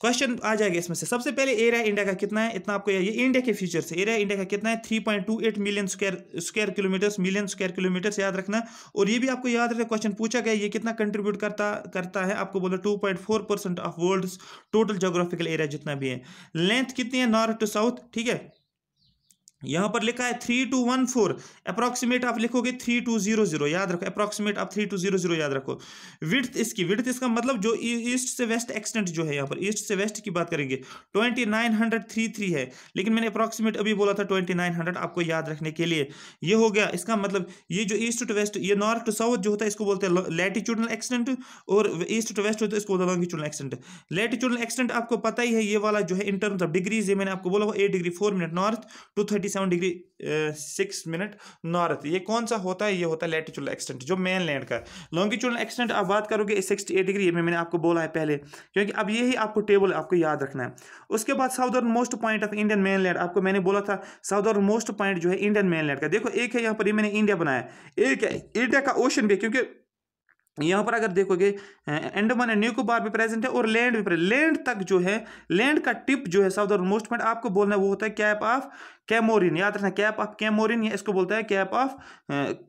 क्वेश्चन आ जाएगा इसमें से सबसे पहले एरिया इंडिया का कितना है इतना आपको ये इंडिया के फ्यूचर से एरिया इंडिया का कितना है three point two eight million square square kilometres million square kilometres याद रखना और ये भी आपको याद रखना क्वेश्चन पूछा गया ये कितना कंट्रीब्यूट करता करता है आपको बोला two point four percent of world total geographical area जितना भी है लेंथ कितनी है नॉर्थ टू साउथ ठीक है यहां पर लिखा है three two one four approximate आप लिखोगे थ्री टू जीरो जीरो याद रखो अप्रोक्सीमेट आप थ्री टू जीरो जीरो याद रखो विथ इसकी विथ इसका मतलब जो ईस्ट e-, से वेस्ट एक्सटेंट जो है यहाँ पर ईस्ट से वेस्ट की बात करेंगे twenty nine hundred three three है लेकिन मैंने अप्रोक्सीमेट अभी बोला था ट्वेंटी नाइन हंड्रेड आपको याद रखने के लिए ये हो गया इसका मतलब ये जो ईस्ट टू वेस्ट ये नॉर्थ टू साउथ जो होता है इसको बोलते हैं लैटिट्यूडल एक्सटेंट और ईस्ट टू वेस्ट होता है इसको बोलते हैं लॉन्गिट्यूडल एक्सटेंट लैटिट्यूडल एक्सटेंट आपको पता ही है ये वाला जो है इन टर्म्स ऑफ डिग्रीज ये मैंने आपको बोला वो eight degree four minute north to thirty seven degree six minute north ये कौन सा होता है ये होता है लेटिट्यूड एक्सटेंट जो मेन लैंड का लॉन्गिट्यूड एक्सटेंट आप बात करोगे सिक्सटी एट डिग्री ये में मैंने आपको बोला है पहले क्योंकि अब यही आपको टेबल आपको याद रखना है उसके बाद southernmost point of Indian mainland आपको मैंने बोला था साउदर्न मोस्ट पॉइंट जो है इंडियन मेन लैंड का देखो एक है यहाँ पर ये मैंने इंडिया बनाया एक है इंडिया का ओशन भी क्योंकि यहाँ पर अगर देखोगे एंडमान एंड न्यूकोबार भी प्रेजेंट है और लैंड भी प्रेजेंट लैंड तक जो है लैंड का टिप जो है साउदर्न मोस्ट पॉइंट आपको बोलना है वो होता है कैप ऑफ कैमोरिन याद रखना कैप ऑफ कैमोरिन या इसको बोलता है कैप ऑफ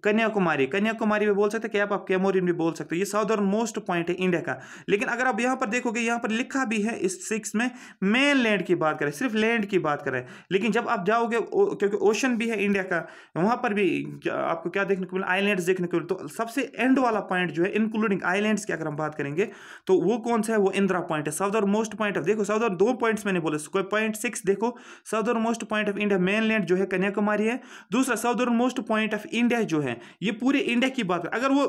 कन्याकुमारी कन्याकुमारी भी बोल सकते हैं कैप ऑफ कैमोरिन भी बोल सकते हैं ये साउदर्न मोस्ट पॉइंट है इंडिया का लेकिन अगर आप यहाँ पर देखोगे यहाँ पर लिखा भी है इस सिक्स में मेन लैंड की बात करें सिर्फ लैंड की बात करें लेकिन जब आप जाओगे क्योंकि ओशन भी है इंडिया का वहाँ पर भी आपको क्या देखने को मिला आईलैंड देखने को मिले तो सबसे एंड वाला पॉइंट जो है इंक्लूडिंग आईलैंड्स की अगर हम बात करेंगे तो वो कौन सा है वो इंदिरा पॉइंट है साउदर्न मोस्ट पॉइंट ऑफ देखो साउदर्न दो पॉइंट्स मैंने बोले पॉइंट सिक्स देखो southernmost point of India mainland जो है कन्याकुमारी है दूसरा southernmost point of India जो है ये पूरे इंडिया की बात है अगर वो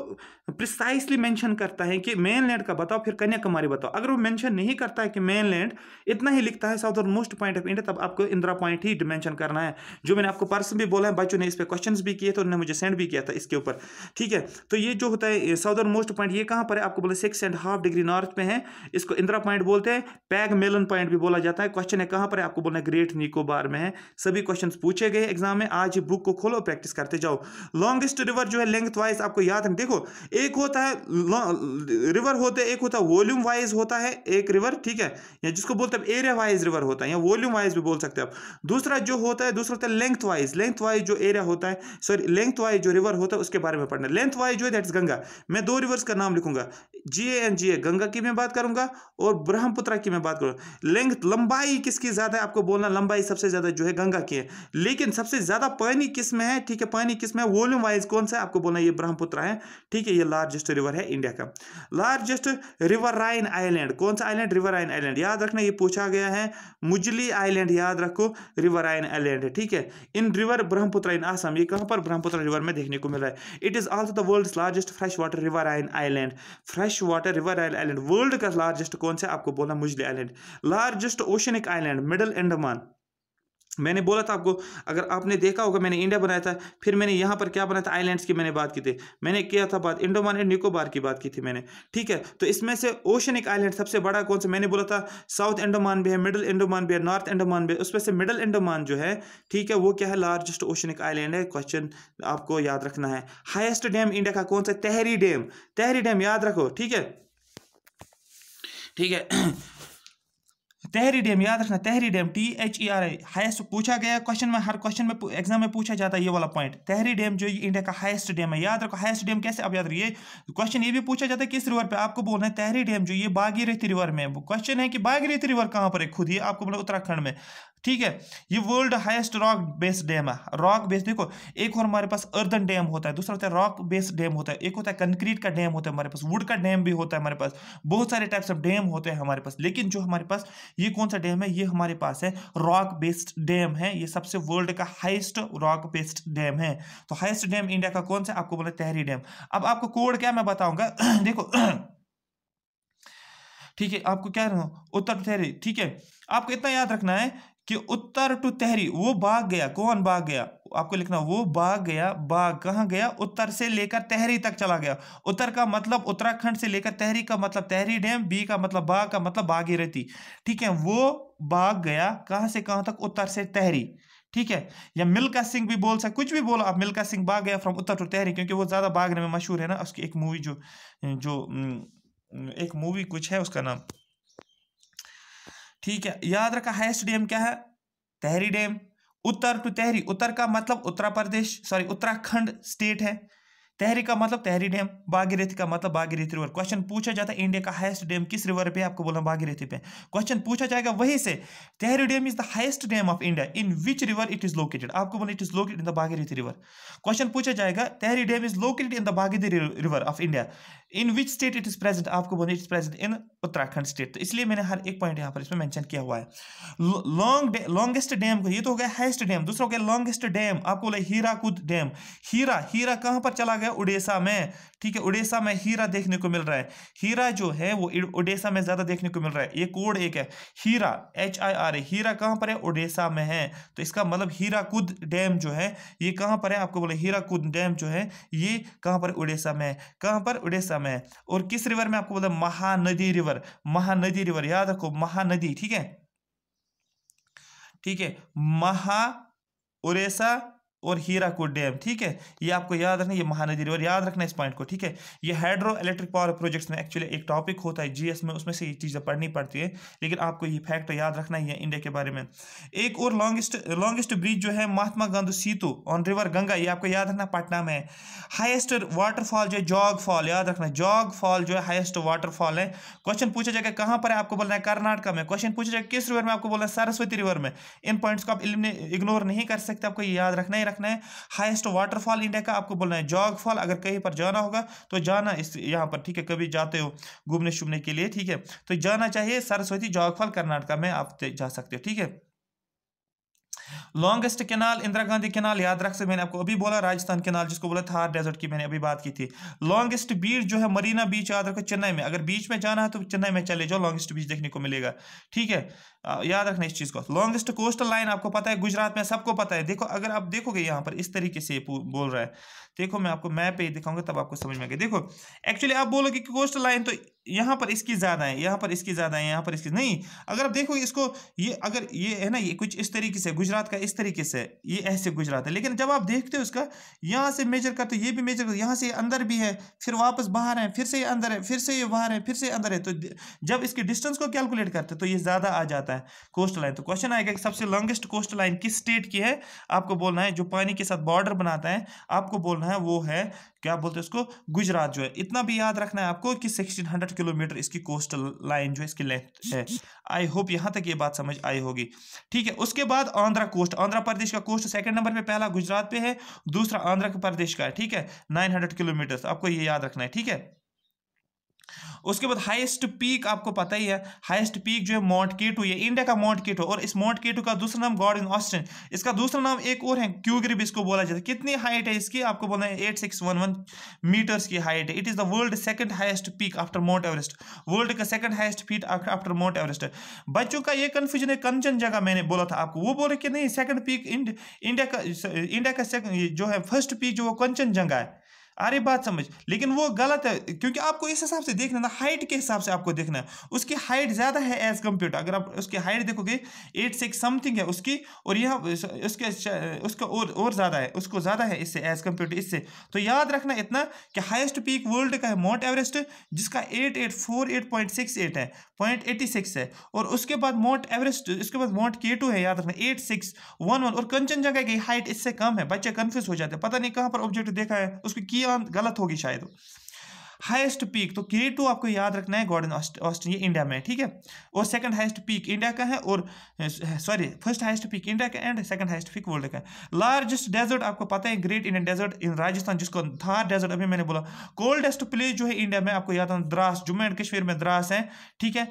प्रिसाइसली मेंशन करता है कि मेन लैंड का बताओ फिर कन्याकुमारी बताओ अगर वो मेंशन नहीं करता है कि मेन लैंड इतना ही लिखता है southernmost point of India तब आपको इंदिरा पॉइंट ही मैंशन करना है जो मैंने आपको पर्सन भी बोला है बच्चों ने इस पर क्वेश्चन भी किए थे उन्होंने मुझे सेंड भी किया था इसके ऊपर ठीक है तो ये जो होता है साउदर्न मोस्ट पॉइंट ये कहाँ पर है आपको बोले six and half degree north में है इसको इंदिरा पॉइंट बोलते हैं पैग मेलन पॉइंट भी बोला जाता है क्वेश्चन है कहाँ पर है आपको बोलना ग्रेट निकोबार में है सभी क्वेश्चन पूछे गए एग्जाम में आज बुक को खोलो प्रैक्टिस करते जाओ लॉन्गेस्ट रिवर जो है लेंथ वाइज आपको याद है देखो एक होता है रिवर होते एक होता है वॉल्यूम वाइज होता है एक रिवर ठीक है या जिसको बोलते हैं एरिया वाइज रिवर होता है या वॉल्यूम वाइज भी बोल सकते हैं आप दूसरा जो होता है दूसरा होता है लेंथ वाइज लेंथ वाइज जो एरिया होता है सॉरी लेंथ वाइज जो रिवर होता है उसके बारे में पढ़ना लेंथ वाइज जो है दैट इज गंगा मैं दो रिवर्स का नाम लिखूंगा जी ए एन जी ए गंगा की मैं बात करूंगा और ब्रह्मपुत्रा की मैं बात करूंगा लेंथ लंबाई किसकी ज़्यादा है आपको बोलना लंबाई सबसे ज़्यादा जो है गंगा की चाहिए लेकिन सबसे ज़्यादा पानी किस में है ठीक है पानी किस में है वॉल्यूम वाइज कौन सा है आपको बोलना ये ब्रह्मपुत्र है ठीक है ये लार्जेस्ट रिवर है इंडिया का लार्जेस्ट रिवर राइन आइलैंड कौन सा आइलैंड रिवर राइन आइलैंड याद रखना ये पूछा गया है मुजली आइलैंड याद रखो रिवर राइन आइलैंड है ठीक है in river Brahmaputra in Assam ये कहाँ पर ब्रह्मपुत्र रिवर में देखने को मिल रहा है it is also the world largest fresh water riverine island fresh water riverine island world का लार्जेस्ट कौन सा आपको बोलना Majuli island largest oceanic island middle Andaman मैंने बोला था आपको अगर आपने देखा होगा मैंने इंडिया बनाया था फिर मैंने यहाँ पर क्या बनाया था आइलैंड्स की मैंने बात की थी मैंने किया था बात इंडोमान एंड निकोबार की बात की थी मैंने ठीक है तो इसमें से ओशनिक आइलैंड सबसे बड़ा कौन सा मैंने बोला था साउथ एंडोमान भी है मिडल एंडोमान भी है नॉर्थ एंडोमान भी है उसमें से मिडल एंडोमान जो है ठीक है वो क्या है लार्जेस्ट ओशनिक आइलैंड है क्वेश्चन आपको याद रखना है हाइस्ट डैम इंडिया का कौन सा तहरी डैम तहरी डैम याद रखो ठीक है ठीक है तहरी डैम याद रखना Tehri dam T H E R I highest पूछा गया क्वेश्चन में हर क्वेश्चन में एग्जाम में पूछा जाता है ये वाला पॉइंट तहरी डैम जो ये इंडिया का हाइस्ट डैम है याद रखो हाइस्ट डैम कैसे अब याद रखिए क्वेश्चन ये भी पूछा जाता है किस रिवर पे आपको बोलना है तहरी डैम जो ये रेती रिवर में क्वेश्चन है कि रेती रिवर कहाँ पर है खुद ये आपको बोला उत्तराखंड में ठीक है ये world highest rock based dam है रॉक बेस्ड देखो एक और हमारे पास अर्दन डैम होता है दूसरा होता है रॉक बेस्ड डैम होता है एक होता है कंक्रीट का डैम होता है हमारे पास वुड का डैम भी होता है हमारे पास बहुत सारे टाइप्स ऑफ डैम होते हैं हमारे पास लेकिन जो हमारे पास ये कौन सा डैम है ये हमारे पास है रॉक बेस्ड डैम है ये सबसे वर्ल्ड का हाइस्ट रॉक बेस्ड डैम है तो हाइस्ट डैम इंडिया का कौन सा आपको बोला तहरी डैम अब आपको कोड क्या मैं बताऊंगा देखो ठीक है आपको क्या उत्तर तहरी ठीक है आपको इतना याद रखना है कि उत्तर टू तहरी वो भाग गया कौन भाग गया आपको लिखना वो भाग गया बाघ कहाँ गया उत्तर से लेकर तहरी तक चला गया उत्तर का मतलब उत्तराखंड से लेकर तहरी का मतलब तहरी डैम बी का मतलब बाघ का मतलब रहती ठीक है वो भाग गया कहाँ से कहाँ तक उत्तर से तहरी ठीक है या मिल्का सिंह भी बोल सकते कुछ भी बोलो आप मिल्का सिंह भाग गया फ्रॉम उत्तर टू तहरी क्योंकि वो ज़्यादा भागने में मशहूर है ना उसकी एक मूवी जो जो एक मूवी कुछ है उसका नाम ठीक है याद रखा हाइस्ट डैम क्या है तहरी डैम उत्तर टू तहरी उत्तर का मतलब उत्तर प्रदेश सॉरी उत्तराखंड स्टेट है तहरी का मतलब तहरी डैम बागीरथी का मतलब बागीरथी रिवर क्वेश्चन पूछा जाता है इंडिया का हाईएस्ट डैम किस रिवर पे आपको बोला बागीरथी पे क्वेश्चन पूछा जाएगा वहीं से Tehri dam is the highest dam of India in which river it is located आपको बोला it is located in the Bhagirathi river question पूछा जाएगा Tehri dam is located in the Bhagirathi river of India in which state it is present आपको बोलना it is present in Uttarakhand state तो इसलिए मैंने हर एक पॉइंट यहाँ पर इसमें मेंशन किया हुआ है लॉन्ग लॉन्गेस्ट डैम ये तो हो गया हाइस्ट डैम दूसरा हो गया लॉन्गेस्ट डैम आपको बोला हीराकुद डैम हीरा हीरा कहाँ पर चला गया उड़ीसा में ठीक है उड़ीसा में हीरा देखने को मिल रहा है हीरा जो है वो उड़ीसा में ज़्यादा देखने को मिल रहा है ये कोड एक है हीरा एच आई आर ए हीरा कहाँ पर है उड़ीसा में है तो इसका मतलब हीराकुद डैम जो है ये कहाँ पर है आपको बोले हीराकुद डैम जो है ये कहाँ पर उड़ीसा में है कहाँ पर उड़ीसा में है और किस रिवर में आपको बोला महानदी रिवर महानदी रिवर याद रखो महानदी ठीक है ठीक है महा उड़ीसा और हीराकूट डैम ठीक है ये आपको याद रखना ये महानदी रिवर याद रखना इस पॉइंट को ठीक है ये हाइड्रो इलेक्ट्रिक पावर प्रोजेक्ट्स में एक्चुअली एक टॉपिक होता है जीएस में उसमें से ये चीज़ें पढ़नी पड़ती है लेकिन आपको ये फैक्ट याद रखना ही है इंडिया के बारे में एक और लॉन्गेस्ट लॉन्गेस्ट ब्रिज जो है महात्मा गांधी सीतु ऑन रिवर गंगा ये आपको याद रखना पटना में है हाइस्ट वाटरफॉल जो है जॉग फॉल याद रखना जॉग फॉल जो है हाइस्ट वाटरफॉल है क्वेश्चन पूछा जाएगा कहाँ पर है आपको बोलना है कर्नाटका में क्वेश्चन पूछा जाएगा किस रिवर में आपको बोलना है सरस्वती रिवर में इन पॉइंट्स को आप इग्नोर नहीं कर सकते आपको ये याद रखना है रखना है हाइस्ट वाटरफॉल इंडिया का आपको बोलना है जॉग फॉल अगर कहीं पर जाना होगा तो जाना इस यहाँ पर ठीक है कभी जाते हो घूमने शुमने के लिए ठीक है तो जाना चाहिए सरस्वती जॉग फॉल कर्नाटका में आप जा सकते हो ठीक है longest canal Indira Gandhi canal याद रख से मैंने आपको अभी बोला राजस्थान कैनाल जिसको बोला थार डेजर्ट की मैंने अभी बात की थी लॉन्गेस्ट बीच जो है मरीना बीच याद रखो चेन्नई में अगर बीच में जाना है तो चेन्नई में चले जाओ लॉन्गेस्ट बीच देखने को मिलेगा ठीक है याद रखना इस चीज़ को लॉन्गेस्ट कोस्टल लाइन आपको पता है गुजरात में सबको पता है देखो अगर आप देखोगे यहाँ पर इस तरीके से बोल रहा है देखो मैं आपको मैप पे दिखाऊंगा तब आपको समझ में आ गया देखो एक्चुअली आप बोलोगे कि कोस्टल लाइन तो यहाँ पर इसकी ज़्यादा है यहाँ पर इसकी ज़्यादा है यहाँ पर इसकी नहीं अगर आप देखोगे इसको ये अगर ये है ना ये कुछ इस तरीके से गुजरात का इस तरीके से ये ऐसे गुजरात है लेकिन जब आप देखते हो उसका यहाँ से मेजर करते ये भी मेजर करते यहाँ से अंदर भी है फिर वापस बाहर है फिर से ये अंदर है फिर से ये बाहर है फिर से अंदर है तो जब इसके डिस्टेंस को कैलकुलेट करते तो ये ज़्यादा आ जाता है कोस्ट लाइन तो क्वेश्चन आएगा कि सबसे लॉन्गेस्ट कोस्ट लाइन किस स्टेट की है आपको बोलना है जो पानी के साथ बॉर्डर बनाता है आपको बोलना है वो है क्या बोलते हैं उसको गुजरात जो है इतना भी याद रखना है आपको कि 1600 किलोमीटर इसकी कोस्टल लाइन जो है इसकी लेंथ है आई होप यहाँ तक ये बात समझ आई होगी ठीक है उसके बाद आंध्रा कोस्ट आंध्र प्रदेश का कोस्ट सेकंड नंबर पे पहला गुजरात पे है दूसरा आंध्र प्रदेश का है ठीक है नाइन किलोमीटर आपको ये याद रखना है ठीक है उसके बाद हाईएस्ट पीक आपको पता ही है हाईएस्ट पीक जो है माउंट केटू ये इंडिया का माउंट केटू और इस माउंट केटू का दूसरा नाम गॉड इन ऑस्टिन इसका दूसरा नाम एक और है क्यूग्रिप इसको बोला जाता है कितनी हाइट है इसकी आपको बोला है eight six one one meters की हाइट है it is the world second highest peak after mount Everest world का second highest peak after mount Everest बच्चों का ये कन्फ्यूजन है कंचन जगह मैंने बोला था आपको वो बोले कि नहीं सेकंड पीक इंडिया का इंडिया का सेकंड जो है फर्स्ट पीक जो वो कंचन जगह है अरे बात समझ लेकिन वो गलत है क्योंकि आपको इस हिसाब से देखना ना हाइट के हिसाब से आपको देखना है उसकी हाइट ज़्यादा है एज कम्पेयर अगर आप उसकी हाइट देखोगे एट सिक्स समथिंग है उसकी और यह उसके उसका और और ज़्यादा है उसको ज़्यादा है इससे एज कम्पेयर इससे तो याद रखना इतना कि हाइस्ट पीक वर्ल्ड का है माउंट एवरेस्ट जिसका eight eight four eight point six eight है पॉइंट एटी सिक्स है और उसके बाद माउंट एवरेस्ट उसके बाद माउंट के टू है याद रखना एट सिक्स वन वन और जगह की हाइट इससे कम है बच्चे कन्फ्यूज हो जाते हैं पता नहीं कहाँ पर ऑब्जेक्ट देखा है उसको किया और गलत होगी शायद हाईएस्ट पीक तो के टू आपको याद रखना है गॉर्डन ऑस्टिन ये इंडिया में ठीक है और सेकंड हाईएस्ट पीक इंडिया का है और sorry first highest peak India का and second highest peak world का लार्जेस्ट डेजर्ट आपको पता है great Indian desert in Rajasthan जिसको थार डेजर्ट अभी मैंने बोला कोल्डेस्ट प्लेस जो है इंडिया में आपको याद द्रास जम्मू एंड कश्मीर में द्रास है ठीक है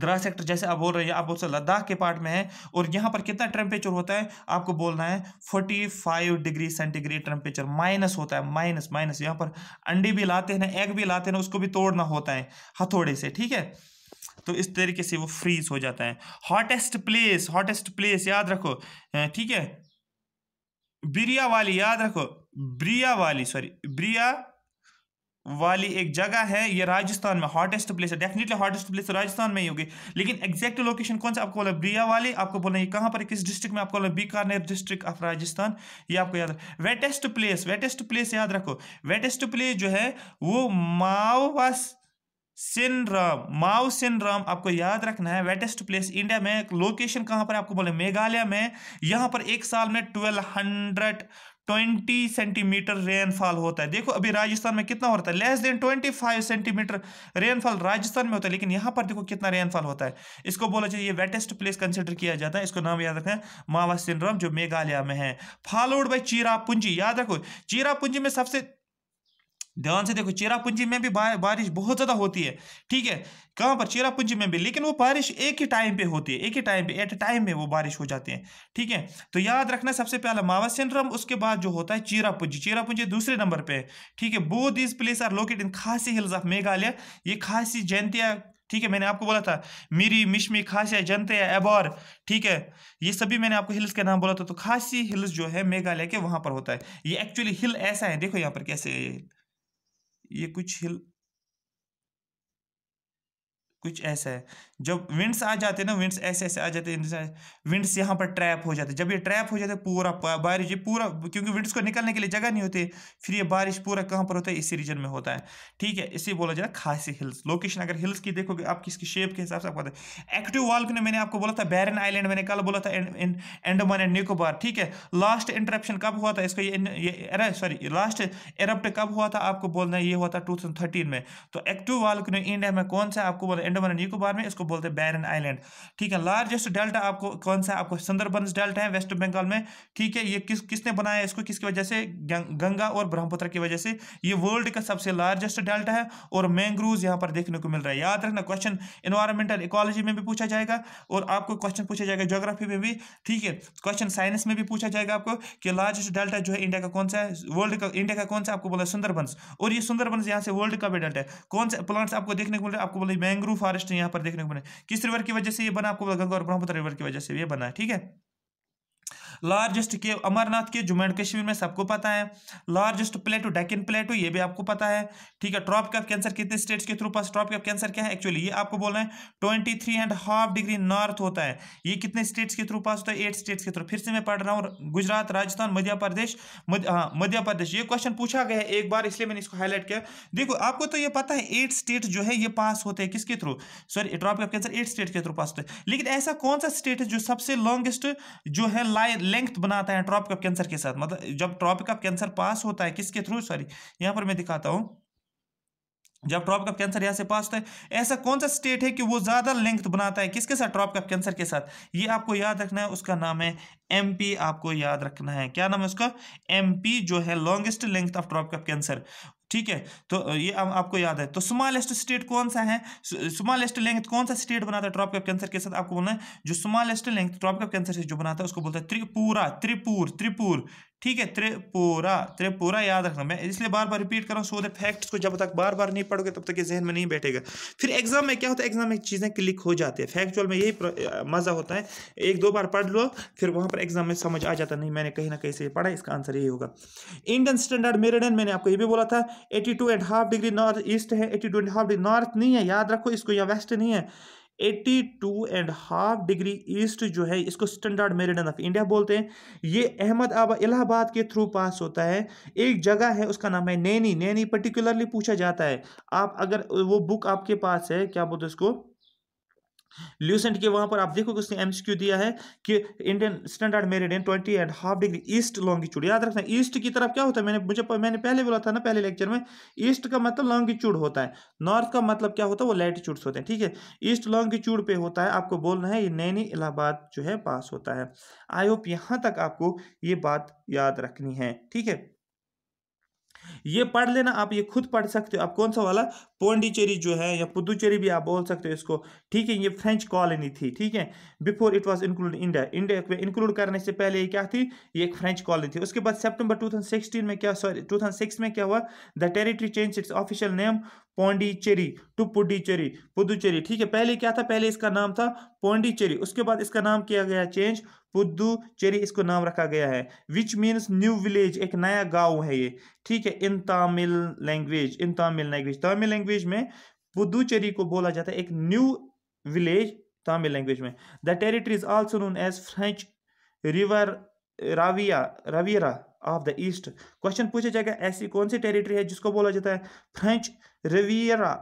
द्रा सेक्टर जैसे आप बोल रहे हैं आप बोल सकते लद्दाख के पार्ट में है और यहाँ पर कितना टेम्परेचर होता है आपको बोलना है forty five degree centigrade temperature minus होता है माइनस माइनस यहाँ पर अंडे भी लाते हैं एग भी लाते हैं उसको भी तोड़ना होता है हथौड़े से ठीक है तो इस तरीके से वो फ्रीज हो जाता है हॉटेस्ट प्लेस हॉटेस्ट प्लेस याद रखो ठीक है ब्रिया वाली याद रखो ब्रिया वाली सॉरी ब्रिया वाली एक जगह है ये राजस्थान में हॉटेस्ट प्लेस है डेफिनेटली हॉटेस्ट प्लेस राजस्थान में ही होगी लेकिन एक्जैक्ट लोकेशन कौन सा आपको बोला ब्रिया वाली आपको बोला ये कहाँ पर किस डिस्ट्रिक्ट में आपको बोला बीकानेर डिस्ट्रिक्ट ऑफ राजस्थान ये आपको याद वेटेस्ट प्लेस वेटेस्ट प्लेस याद रखो वेटेस्ट प्लेस जो है वो माओवास सिनराम माओ सिनराम आपको याद रखना है वेटेस्ट प्लेस इंडिया में लोकेशन कहाँ पर आपको बोले मेघालय में यहाँ पर एक साल में twelve hundred twenty centimeter rainfall होता है देखो अभी राजस्थान में कितना होता है less than twenty five centimeter rainfall Rajasthan में होता है लेकिन यहाँ पर देखो कितना रेनफॉल होता है इसको बोला चाहिए वेटेस्ट प्लेस कंसिडर किया जाता है इसको नाम याद रखें मावा सिंड्रोम जो मेघालय में है फॉलोड बाई चीरापुंजी याद रखो चीरापुंजी में सबसे ध्यान से देखो चेरापुंजी में भी बारिश बहुत ज़्यादा होती है ठीक है कहाँ पर चेरापुंजी में भी लेकिन वो बारिश एक ही टाइम पे होती है एक ही टाइम पे एट टाइम में वो बारिश हो जाते हैं ठीक है तो याद रखना सबसे पहला मावा सिंड्रम उसके बाद जो होता है चेरापुंजी चेरापुंजी दूसरे नंबर पर है ठीक है both these places are locate in Khasi hills of Meghalaya ये खासी जयंतिया ठीक है मैंने आपको बोला था मिरी मिशमी खासिया जनते एबॉर ठीक है ये सभी मैंने आपको हिल्स के नाम बोला था तो खासी हिल्स जो है मेघालय के वहां पर होता है ये एक्चुअली हिल ऐसा है देखो यहाँ पर कैसे है ये कुछ हिल कुछ ऐसा है जब विंड्स आ जाते हैं ना विंड्स ऐसे ऐसे आ जाते हैं विंड्स यहाँ पर ट्रैप हो जाते हैं जब ये ट्रैप हो जाते हैं पूरा बारिश ये पूरा क्योंकि विंड्स को निकलने के लिए जगह नहीं होती फिर ये बारिश पूरा कहाँ पर होता है इसी रीजन में होता है ठीक है इसी बोला जाए खासी हिल्स लोकेशन अगर हिल्स की देखोगे आप किसकी शेप के हिसाब से आपको पता है एक्टिव वॉल्क ने मैंने आपको बोला था बैरन आइलैंड मैंने कल बोला था एंडोमान एंड निकोबार ठीक है लास्ट इंटरप्शन कब हुआ था इसको सॉरी लास्ट एरप्ट कब हुआ था आपको बोलना ये हुआ था टू में तो एक्टिव वॉल्क ने इंडिया में कौन सा आपको बोला एंडमान एंड निकोबार में इसको बोलते हैं बैरन आइलैंड ठीक है लार्जेस्ट डेल्टा आपको कौन सा आपको सुंदरबंस डेल्टा है वेस्ट बंगाल में ठीक है ये किस किसने बनाया इसको किसकी वजह से गंगा और ब्रह्मपुत्र की वजह से ये वर्ल्ड का सबसे लार्जेस्ट डेल्टा है और मैंग्रूव यहाँ पर देखने को मिल रहा है याद रखना क्वेश्चन इन्वायरमेंटल इकोलॉजी में भी पूछा जाएगा और आपको क्वेश्चन पूछा जाएगा ज्योग्राफी में भी ठीक है क्वेश्चन साइंस में भी पूछा जाएगा आपको कि लार्जेस्ट डेल्टा जो है इंडिया का कौन सा है वर्ल्ड का इंडिया का कौन सा आपको बोला सुंदरबंस और ये सुंदरबंस यहाँ से वर्ल्ड का भी डेल्टा है कौन सा प्लांट्स आपको देखने को मिल रहा है आपको बोला मैंग्रूव फॉरेस्ट यहाँ पर देखने को बना किस रिवर की वजह से ये बना आपको गंगा और ब्रह्मपुत्र रिवर की वजह से ये बना है ठीक है लार्जेस्ट के अमरनाथ के जम्मू एंड कश्मीर में सबको पता है लार्जेस्ट प्लेटो डेकिन प्लेटो ये भी आपको पता है ठीक है ट्रॉपिक ऑफ कैंसर कितने स्टेट्स के through pass tropic of cancer क्या है एक्चुअली ये आपको बोल रहे हैं twenty three and half degree north होता है ये कितने स्टेट्स के थ्रू पास होता है एट स्टेट्स के थ्रू फिर से मैं पढ़ रहा हूँ गुजरात राजस्थान मध्य प्रदेश मध्य हाँ, प्रदेश ये क्वेश्चन पूछा गया है एक बार इसलिए मैंने इसको हाईलाइट किया देखो आपको तो ये पता है एट स्टेट जो है ये पास होते हैं किसके through sorry tropic of cancer eight state के थ्रू पास होते हैं लेकिन ऐसा कौन सा स्टेट है जो सबसे लॉन्गेस्ट जो है लाइन लेंथ बनाता है ट्रॉपिक ऑफ कैंसर के साथ मतलब जब ट्रॉपिक ऑफ कैंसर पास होता है किसके थ्रू सॉरी यहां पर मैं दिखाता हूं जब ट्रॉपिक ऑफ कैंसर यहां से पास होता है ऐसा कौन सा स्टेट है कि वो ज़्यादा लेंथ बनाता है किसके साथ ट्रॉपिक ऑफ कैंसर के साथ ये आपको याद रखना है उसका नाम है एमपी आपको याद रखना है क्या नाम है उसका एमपी जो है longest length of tropic of cancer ठीक है तो ये अब आपको याद है तो स्मॉलेस्ट स्टेट कौन सा है स्मॉलेस्ट लेंथ कौन सा स्टेट बनाता है ट्रॉप कैप कैंसर के साथ आपको बोलना है जो स्मॉलेस्ट लेंथ ट्रॉप कैप कैंसर से जो बनाता है उसको बोलता है त्रिपुरा त्रिपुर त्रिपुर ठीक है त्रिपुरा त्रिपुरा याद रखना मैं इसलिए बार बार रिपीट कर रहा हूँ सो दैट फैक्ट्स को जब तक बार बार नहीं पढ़ोगे तब तक ये जहन में नहीं बैठेगा फिर एग्जाम में क्या होता है एग्जाम में चीज़ें क्लिक हो जाती है फैक्चुअल में यही मज़ा होता है एक दो बार पढ़ लो फिर वहाँ पर एग्जाम में समझ आ जाता नहीं मैंने कहीं ना कहीं से पढ़ा इसका आंसर यही होगा इंडियन स्टैंडर्ड मेरेडन मैंने आपको ये भी बोला था eighty two and half degree north east है eighty two and half degree north नहीं है याद रखो इसको या वेस्ट नहीं है eighty two and half degree east जो है इसको स्टैंडर्ड मेरिडन ऑफ इंडिया बोलते हैं ये अहमद आबा इलाहाबाद के थ्रू पास होता है एक जगह है उसका नाम है नैनी नैनी पर्टिकुलरली पूछा जाता है आप अगर वो बुक आपके पास है क्या बोलते हैं उसको ल्यूसेंट के वहां पर आप देखोगे उसने एमसीक्यू दिया है कि Indian standard meridian twenty and half degree east longitude याद रखना ईस्ट की तरफ क्या होता है मैंने मुझे मैंने पहले बोला था ना पहले लेक्चर में ईस्ट का मतलब लॉन्गिट्यूड होता है नॉर्थ का मतलब क्या होता है वो लैटिट्यूड्स होते हैं ठीक है ईस्ट लॉन्गिट्यूड पे होता है आपको बोलना है ये नैनी इलाहाबाद जो है पास होता है आई होप यहाँ तक आपको ये बात याद रखनी है ठीक है ये पढ़ लेना आप ये खुद पढ़ सकते हो आप कौन सा वाला पोंडीचेरी जो है या पुदुचेरी भी आप बोल सकते हो इसको ठीक है ये फ्रेंच कॉलोनी थी ठीक है before it was include India India को इंक्लूड करने से पहले ये क्या थी ये एक फ्रेंच कॉलोनी थी उसके बाद सेप्टेम्बर टू में क्या सॉरी टू में क्या हुआ the territory change its official name Pondicherry to Puducherry Puducherry ठीक है पहले क्या था पहले इसका नाम था पोंडीचेरी उसके बाद इसका नाम किया गया चेंज पुद्दुचेरी इसको नाम रखा गया है विच मीन्स न्यू विलेज एक नया गांव है ये ठीक है in Tamil language in Tamil language Tamil language में पुद्दुचेरी को बोला जाता है एक न्यू विलेज तमिल लैंग्वेज में the territory is also known as French river riviera riviera of the east question पूछा जाएगा ऐसी कौन सी टेरिटरी है जिसको बोला जाता है French riviera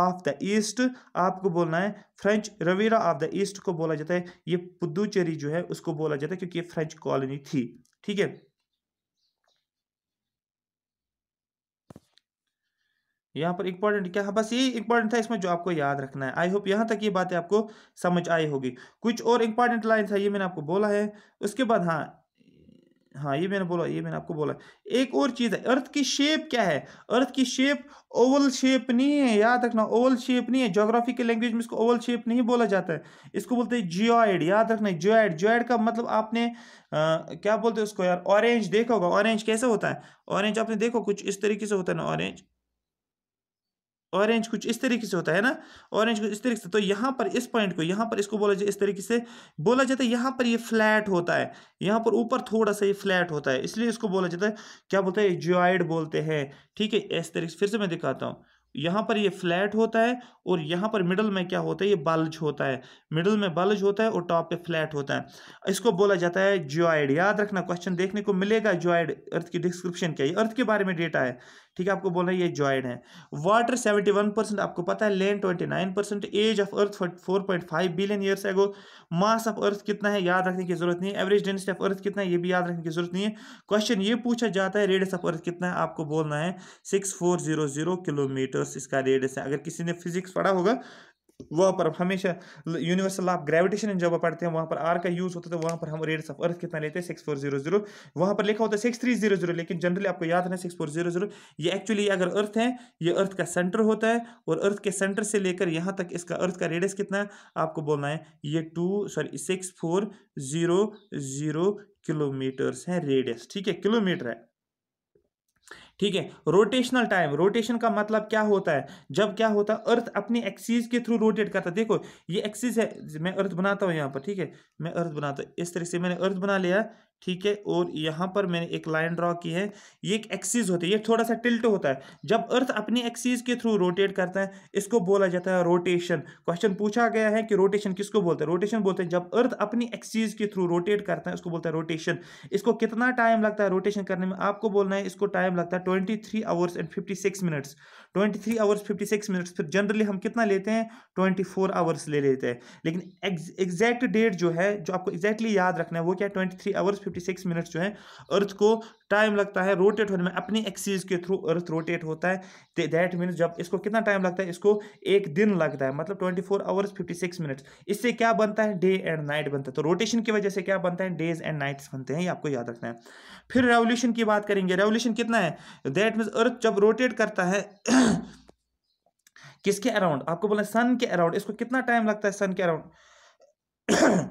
of the east आपको बोलना है French riviera of the east को बोला जाता है ये पुदुचेरी जो है उसको बोला जाता है क्योंकि ये फ्रेंच कॉलोनी थी ठीक है यहाँ पर इंपॉर्टेंट क्या है बस ये इंपॉर्टेंट था इसमें जो आपको याद रखना है आई होप यहाँ तक ये बातें आपको समझ आई होगी कुछ और इंपॉर्टेंट लाइन था ये मैंने आपको बोला है उसके बाद हाँ हाँ ये मैंने बोला ये मैंने आपको बोला एक और चीज़ है अर्थ की शेप क्या है अर्थ की शेप ओवल शेप नहीं है याद रखना ओवल शेप नहीं है जोग्राफी के लैंग्वेज में इसको ओवल शेप नहीं बोला जाता है इसको बोलते हैं जियोइड याद रखना जियोइड जियोइड का मतलब आपने आ, क्या बोलते हैं उसको यार ऑरेंज देखा होगा ऑरेंज कैसे होता है ऑरेंज आपने देखो कुछ इस तरीके से होता है ना ऑरेंज ऑरेंज कुछ इस तरीके से होता है ना ऑरेंज कुछ इस तरीके से तो यहाँ पर इस पॉइंट को यहाँ पर इसको बोला जाए इस तरीके से बोला जाता है यहाँ पर ये फ्लैट होता है यहाँ पर ऊपर थोड़ा सा ये फ्लैट होता है इसलिए इसको बोला जाता है क्या बोलते हैं जॉइड बोलते हैं ठीक है इस तरीके से फिर से मैं दिखाता हूँ यहाँ पर ये फ्लैट होता है और यहाँ पर मिडल में क्या होता है ये बल्ज होता है मिडल में बल्ज होता है और टॉप पे फ्लैट होता है इसको बोला जाता है ज्वाइड याद रखना क्वेश्चन देखने को मिलेगा ज्वाइड अर्थ की डिस्क्रिप्शन क्या है अर्थ के बारे में डेटा है ठीक है आपको बोलना ये ज्वाइड है वाटर सेवेंटी वन परसेंट आपको पता है land twenty nine percent age of earth four point five billion years ago mass of earth कितना है याद रखने की जरूरत नहीं है एवरेज डेंसिटी ऑफ अर्थ कितना है ये भी याद रखने की जरूरत नहीं है क्वेश्चन ये पूछा जाता है रेडियस ऑफ अर्थ कितना है आपको बोलना है six four zero zero kilometers इसका रेडियस है अगर किसी ने फिजिक्स पढ़ा होगा वहाँ पर हमेशा यूनिवर्सल ऑफ ग्रेविटेशन जब पढ़ते हैं वहाँ पर आर का यूज़ होता है वहाँ पर हम रेट्स ऑफ अर्थ कितना लेते हैं सिक्स फोर जीरो जीरो वहाँ पर लिखा होता है सिक्स थ्री जीरो जीरो लेकिन जनरली आपको याद रहना सिक्स फोर जीरो जीरो ये एक्चुअली अगर अर्थ है ये अर्थ का सेंटर होता है और अर्थ के सेंटर से लेकर यहाँ तक इसका अर्थ का रेडियस कितना है आपको बोलना है ये two sorry six four zero zero kilometers हैं रेडियस ठीक है किलोमीटर है ठीक है रोटेशनल टाइम रोटेशन का मतलब क्या होता है जब क्या होता है अर्थ अपनी एक्सीज के थ्रू रोटेट करता है देखो ये एक्सीज है मैं अर्थ बनाता हूँ यहाँ पर ठीक है मैं अर्थ बनाता हूँ इस तरह से मैंने अर्थ बना लिया ठीक है और यहाँ पर मैंने एक लाइन ड्रॉ की है ये एक एक्सीज होती है ये थोड़ा सा टिल्ट होता है जब अर्थ अपनी एक्सीज के थ्रू रोटेट करता है इसको बोला जाता है रोटेशन क्वेश्चन पूछा गया है कि रोटेशन किसको बोलते हैं रोटेशन बोलते हैं जब अर्थ अपनी एक्सीज के थ्रू रोटेट करता है उसको बोलता है रोटेशन इसको कितना टाइम लगता है रोटेशन करने में आपको बोलना है इसको टाइम लगता है twenty three hours and fifty six minutes twenty three hours fifty six minutes फिर जनरली हम कितना लेते हैं ट्वेंटी फोर आवर्स ले लेते हैं लेकिन एग्जैक्ट डेट जो है जो आपको एग्जैक्टली याद रखना है वो क्या ट्वेंटी थ्री आवर्स 56 मिनट जो है अर्थ को टाइम लगता है रोटेट होने में अपनी एक्सीज के थ्रू अर्थ रोटेट होता है दैट मीन्स जब इसको कितना टाइम लगता है इसको एक दिन लगता है मतलब 24 फोर आवर्स फिफ्टी मिनट्स इससे क्या बनता है डे एंड नाइट बनता है तो रोटेशन की वजह से क्या बनता है डेज एंड नाइट्स बनते हैं ये आपको याद रखना है फिर रेवोल्यूशन की बात करेंगे रेवोल्यूशन कितना है दैट मीन्स अर्थ जब रोटेट करता है किसके अराउंड आपको बोला सन के अराउंड इसको कितना टाइम लगता है सन के अराउंड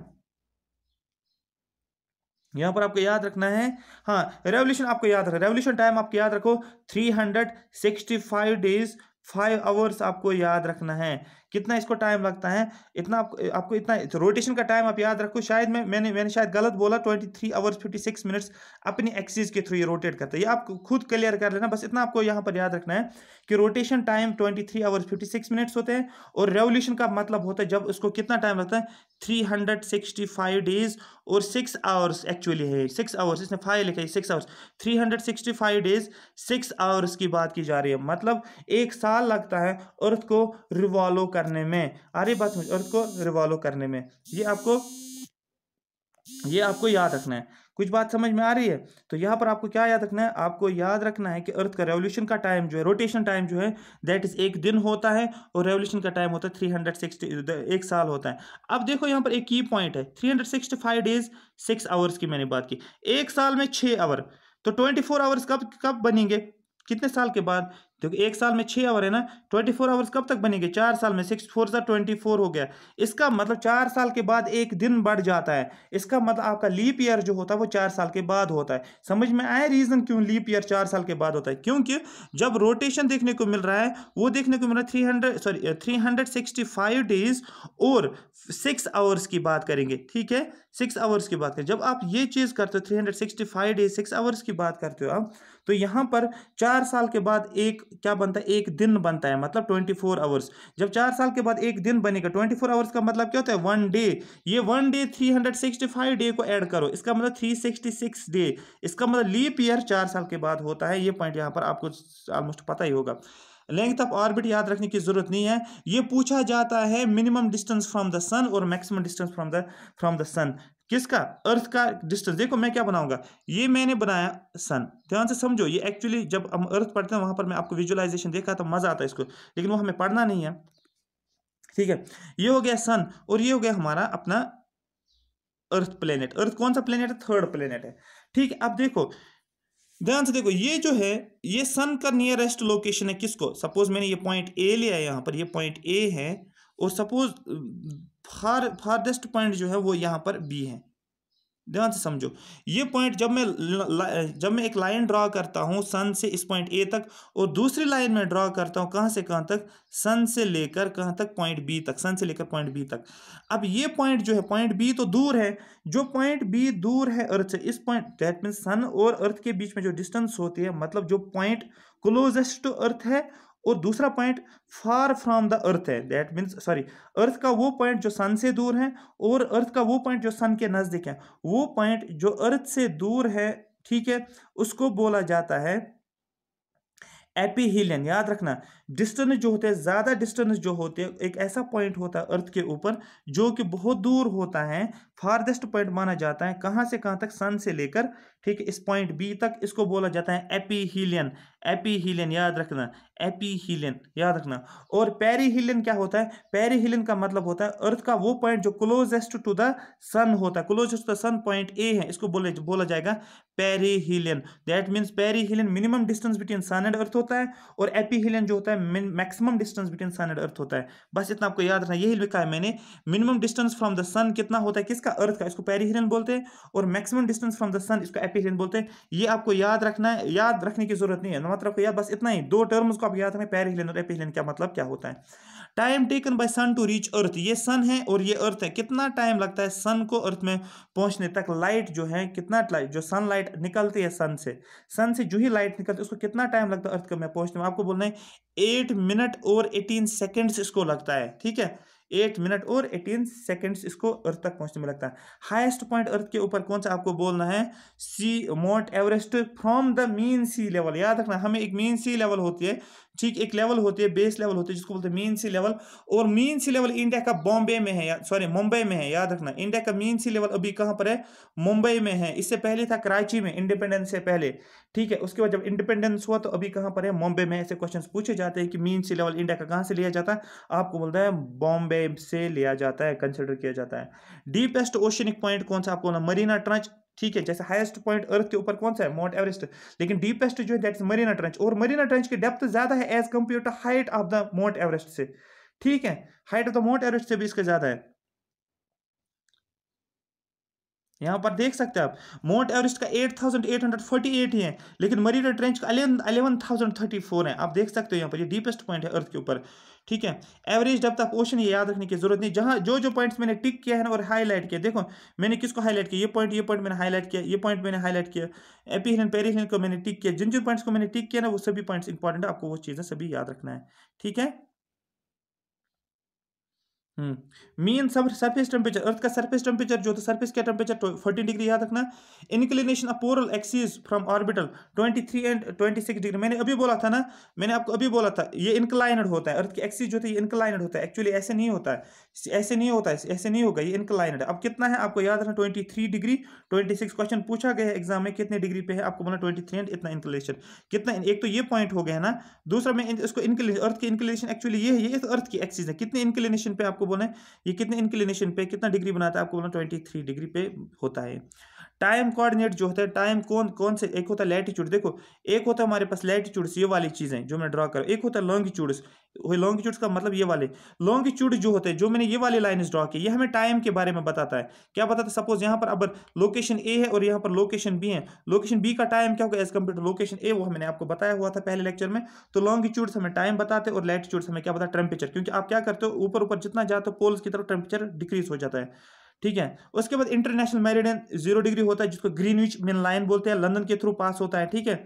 यहाँ पर आपको याद रखना है हाँ रेवल्यूशन आपको याद रखना रेवल्यूशन टाइम आपको याद रखो 365 डेज फाइव आवर्स आपको याद रखना है कितना इसको टाइम लगता है इतना आपको आपको इतना रोटेशन तो का टाइम आप याद रखो शायद मैं मैंने मैंने शायद गलत बोला twenty three hours fifty six minutes अपनी एक्सिस के थ्रू ये रोटेट करता है ये आप खुद क्लियर कर लेना बस इतना आपको यहाँ पर याद रखना है कि rotation time twenty three hours fifty six minutes होते हैं और रेवोल्यूशन का मतलब होता है जब उसको कितना टाइम लगता है three hundred sixty five days और सिक्स आवर्स एक्चुअली है सिक्स आवर्स इसने फाइव लिखा है six hours three hundred sixty five days six hours की बात की जा रही है मतलब एक साल लगता है अर्थ को रिवॉल्व करने में आ रही बात अर्थ को रिवॉल्व करने में ये आपको ये आपको याद रखना है कुछ बात समझ में आ रही है तो यहाँ पर आपको क्या याद रखना है आपको याद रखना है कि अर्थ का रेवोल्यूशन का टाइम जो है रोटेशन टाइम जो है दैट इज एक दिन होता है और रेवोल्यूशन का टाइम होता है थ्री हंड्रेड सिक्सटी एक साल होता है अब देखो यहाँ पर एक की पॉइंट है three hundred sixty five days six hours की मैंने बात की एक साल में छः आवर तो ट्वेंटी फोर आवर्स कब कब बनेंगे कितने साल के बाद क्योंकि एक साल में छः आवर है ना ट्वेंटी फोर आवर्स कब तक बनेंगे चार साल में सिक्स फोर सा ट्वेंटी फोर हो गया इसका मतलब चार साल के बाद एक दिन बढ़ जाता है इसका मतलब आपका लीप ईयर जो होता है वो चार साल के बाद होता है समझ में आया रीज़न क्यों लीप ईयर चार साल के बाद होता है क्योंकि जब रोटेशन देखने को मिल रहा है वो देखने को मिल रहा है three hundred sorry three hundred sixty five days और सिक्स आवर्स की बात करेंगे ठीक है सिक्स आवर्स की बात करें जब आप ये चीज़ करते हो three hundred sixty five days six hours की बात करते हो आप तो यहाँ पर चार साल के बाद एक क्या बनता है एक दिन बनता है मतलब ट्वेंटी फोर आवर्स जब चार साल के बाद एक दिन बनेगा ट्वेंटी फोर आवर्स का मतलब क्या होता है वन डे ये one day three hundred sixty five day को ऐड करो इसका मतलब थ्री सिक्सटी सिक्स डे इसका मतलब लीप ईयर चार साल के बाद होता है ये पॉइंट यहाँ पर आपको ऑलमोस्ट पता ही होगा लेंथ ऑफ ऑर्बिट याद रखने की जरूरत नहीं है ये पूछा जाता है minimum distance from the sun और maximum distance from the from the sun किसका अर्थ का डिस्टेंस देखो मैं क्या बनाऊंगा ये मैंने बनाया सन ध्यान से समझो ये एक्चुअली जब हम अर्थ पढ़ते हैं वहां पर मैं आपको विजुअलाइजेशन देखा तो मजा आता है इसको लेकिन वो हमें पढ़ना नहीं है ठीक है ये हो गया सन और ये हो गया हमारा अपना अर्थ प्लेनेट अर्थ कौन सा प्लेनेट है थर्ड प्लेनेट है ठीक है अब देखो ध्यान से देखो ये जो है ये सन का नियरेस्ट लोकेशन है किसको सपोज मैंने ये पॉइंट ए लिया है यहाँ पर ये पॉइंट ए है और सपोज फार फारदेस्ट पॉइंट जो है वो यहाँ पर बी है ध्यान से समझो ये पॉइंट जब मैं जब मैं एक लाइन ड्रा करता हूँ सन से इस पॉइंट ए तक और दूसरी लाइन में ड्रा करता हूँ कहाँ से कहाँ तक सन से लेकर कहाँ तक पॉइंट बी तक सन से लेकर पॉइंट बी तक अब ये पॉइंट जो है पॉइंट बी तो दूर है जो पॉइंट बी दूर है अर्थ से इस पॉइंट दैट मीन सन और अर्थ के बीच में जो डिस्टेंस होती है मतलब जो पॉइंट क्लोजेस्ट टू अर्थ है और दूसरा point far from the earth है दैट मीन्स सॉरी अर्थ का वो पॉइंट जो सन से दूर है और अर्थ का वो पॉइंट जो सन के नज़दीक है वो पॉइंट जो अर्थ से दूर है ठीक है उसको बोला जाता है एपीहिलियन याद रखना डिस्टेंस जो होते हैं ज़्यादा डिस्टेंस जो होते हैं एक ऐसा पॉइंट होता है अर्थ के ऊपर जो कि बहुत दूर होता है फारदेस्ट पॉइंट माना जाता है कहाँ से कहाँ तक सन से लेकर ठीक है इस पॉइंट बी तक इसको बोला जाता है एपीहीलियन एपीहीलियन याद रखना एपीहीलियन याद रखना और पेरीहीलियन क्या होता है पेरीहीलियन का मतलब होता है अर्थ का वो पॉइंट जो क्लोजेस्ट टू द सन होता है closest to the sun point A है इसको बोले बोला जाएगा perihelion that means perihelion minimum distance between sun and earth होता है और एपीहीलियन जो होता है maximum distance between sun and earth होता है बस इतना आपको याद रखना यही लिखा है मैंने minimum distance from the sun कितना होता है किसका अर्थ का इसको पेरीहिरन बोलते हैं और maximum distance from the sun इसको एपीहिरन बोलते हैं ये आपको याद रखना है याद रखने की जरूरत नहीं है मतलब याद बस इतना ही दो टर्म्स को आप याद रखें पेरीहिरन और एपीहिरन क्या मतलब क्या होता है time taken by sun to reach earth ये सन है और ये अर्थ है कितना टाइम लगता है सन को अर्थ में पहुंचने तक लाइट जो है कितना लाइट जो सन लाइट निकलती है सन से सन से जो ही लाइट निकलती है उसको कितना टाइम लगता है अर्थ मैं पहुंचने में आपको बोलना है एट मिनट और एटीन सेकेंड्स इसको लगता है ठीक है एट मिनट और एटीन सेकेंड्स इसको अर्थ तक पहुंचने में लगता है हाईएस्ट पॉइंट अर्थ के ऊपर कौन सा आपको बोलना है see mount Everest from the mean sea level याद रखना हमें एक मीन सी लेवल होती है ठीक एक लेवल होती है बेस लेवल होती है जिसको बोलते हैं मीन सी लेवल और मीन सी लेवल इंडिया का बॉम्बे में है सॉरी मुंबई में है याद रखना इंडिया का मीन सी लेवल अभी कहाँ पर है मुंबई में है इससे पहले था कराची में इंडिपेंडेंस से पहले ठीक है उसके बाद जब इंडिपेंडेंस हुआ तो अभी कहाँ पर है मुंबई में ऐसे क्वेश्चन पूछे जाते हैं कि मीन सी लेवल इंडिया का कहाँ से लिया जाता है आपको बोलता है बॉम्बे से लिया जाता है कंसिडर किया जाता है डीपेस्ट ओशनिक पॉइंट कौन सा आपको मरीना ट्रंच ठीक है जैसे हाईएस्ट पॉइंट अर्थ के ऊपर कौन सा है माउंट एवरेस्ट लेकिन डीपेस्ट जो है दैट इज मरीना ट्रेंच और मरीना ट्रेंच की डेप्थ ज्यादा है as compare to height of the mount Everest से ठीक है height of the mount Everest से भी इसका ज्यादा है यहाँ पर देख सकते हैं आप माउंट एवरेस्ट का 8,848 ही है लेकिन मरीना ट्रेंच का 11,034 है आप देख सकते हो यहाँ पर ये डीपेस्ट पॉइंट है अर्थ के ऊपर ठीक है एवरेज डेप्थ ऑफ ओशन ये याद रखने की जरूरत नहीं जहां जो जो पॉइंट्स मैंने टिक किया है और हाईलाइट किया देखो मैंने किसको हाईलाइट किया ये पॉइंट ये पॉइंट मैंने हाईलाइट किया ये पॉइंट मैंने हाईलाइट किया एपीहलन पेरीहन को मैंने टिक किया जिन जिन पॉइंट्स को मैंने टिक किया ना वो सभी पॉइंट्स इंपॉर्टेंट आपको वो चीज़ें सभी याद रखना है ठीक है मीन सरफेस टेम्परेचर अर्थ का सरफेस टेम्परेचर जो था तो सरफेस का टेम्परेचर फोर्टीन डिग्री याद रखना inclination of polar axis from orbital 23 and 26 degree मैंने अभी बोला था ना मैंने आपको अभी बोला था ये इंक्लाइनड होता है अर्थ की एक्सीज जो थी ये इंक्लाइनड होता है एक्चुअली ऐसे नहीं होता है ऐसे नहीं होता है ऐसे नहीं होगा ये इंक्लाइनड अब कितना है आपको याद रखना ट्वेंटी डिग्री ट्वेंटी क्वेश्चन पूछा गया है एग्जाम में कितने डिग्री पे है आपको बोला ट्वेंटी एंड इतना इंक्लेशन कितना एक तो ये पॉइंट हो गया ना दूसरा मैं इसको इंक्लेशन अर्थ की इंक्लेशन एक्चुअली ये है ये अर्थ की एक्सीज है कितने इंक्लेशन पे आपको है ये कितने इंक्लिनेशन पे कितना डिग्री बनाता है आपको बोलना ट्वेंटी थ्री डिग्री पे होता है टाइम कोऑर्डिनेट जो होता है टाइम कौन कौन से एक होता है लैटिट्यूड देखो एक होता है हमारे पास लैटिट्यूड्स ये वाली चीज़ें जो मैं ड्रा करूँ एक होता है लॉन्गिट्यूड्स लॉन्गिट्यूड्स का मतलब ये वाले लॉन्गिट्यूड जो होते हैं जो मैंने ये वाली लाइन्स ड्रा की ये हमें टाइम के बारे में बताता है क्या बताता है सपोज यहाँ पर अब लोकेशन ए है और यहाँ पर लोकेशन बी है लोकेशन बी का टाइम क्या होगा as compare to location A वो मैंने आपको बताया हुआ था पहले लेक्चर में तो लॉन्गिट्यूड्स हमें टाइम बताते और लैटिट्यूड्स हमें क्या बताते टेम्परेचर क्योंकि आप क्या करते हो ऊपर ऊपर जितना जाते हो पोल्स की तरफ टेम्परेचर डिक्रीज हो जाता है ठीक है उसके बाद इंटरनेशनल मेरिडियन जीरो डिग्री होता है जिसको ग्रीनविच मेन लाइन बोलते हैं लंदन के थ्रू पास होता है ठीक है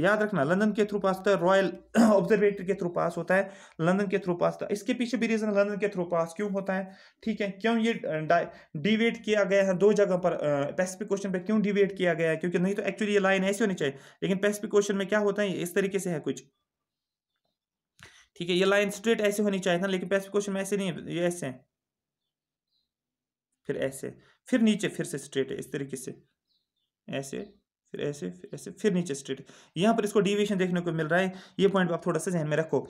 याद रखना लंदन के थ्रू पास होता है रॉयल ऑब्जर्वेटरी के थ्रू पास होता है लंदन के थ्रू पास होता है इसके पीछे भी रीजन लंदन के थ्रू पास क्यों होता है ठीक है क्यों ये डिवेट किया गया है दो जगह पर पैसिफिक क्वेश्चन पे क्यों डिवेट किया गया है क्योंकि नहीं तो एक्चुअली ये लाइन ऐसी होनी चाहिए लेकिन पैसिफिक क्वेश्चन में क्या होता है इस तरीके से है कुछ ठीक है ये लाइन स्ट्रेट ऐसे होनी चाहिए ना लेकिन पैसिफिक क्वेश्चन में ऐसे नहीं है ये ऐसे है फिर ऐसे फिर नीचे फिर से स्ट्रेट है इस तरीके से ऐसे फिर ऐसे फिर ऐसे फिर नीचे स्ट्रेट यहाँ पर इसको डिविएशन देखने को मिल रहा है ये पॉइंट आप थोड़ा सा जहन में रखो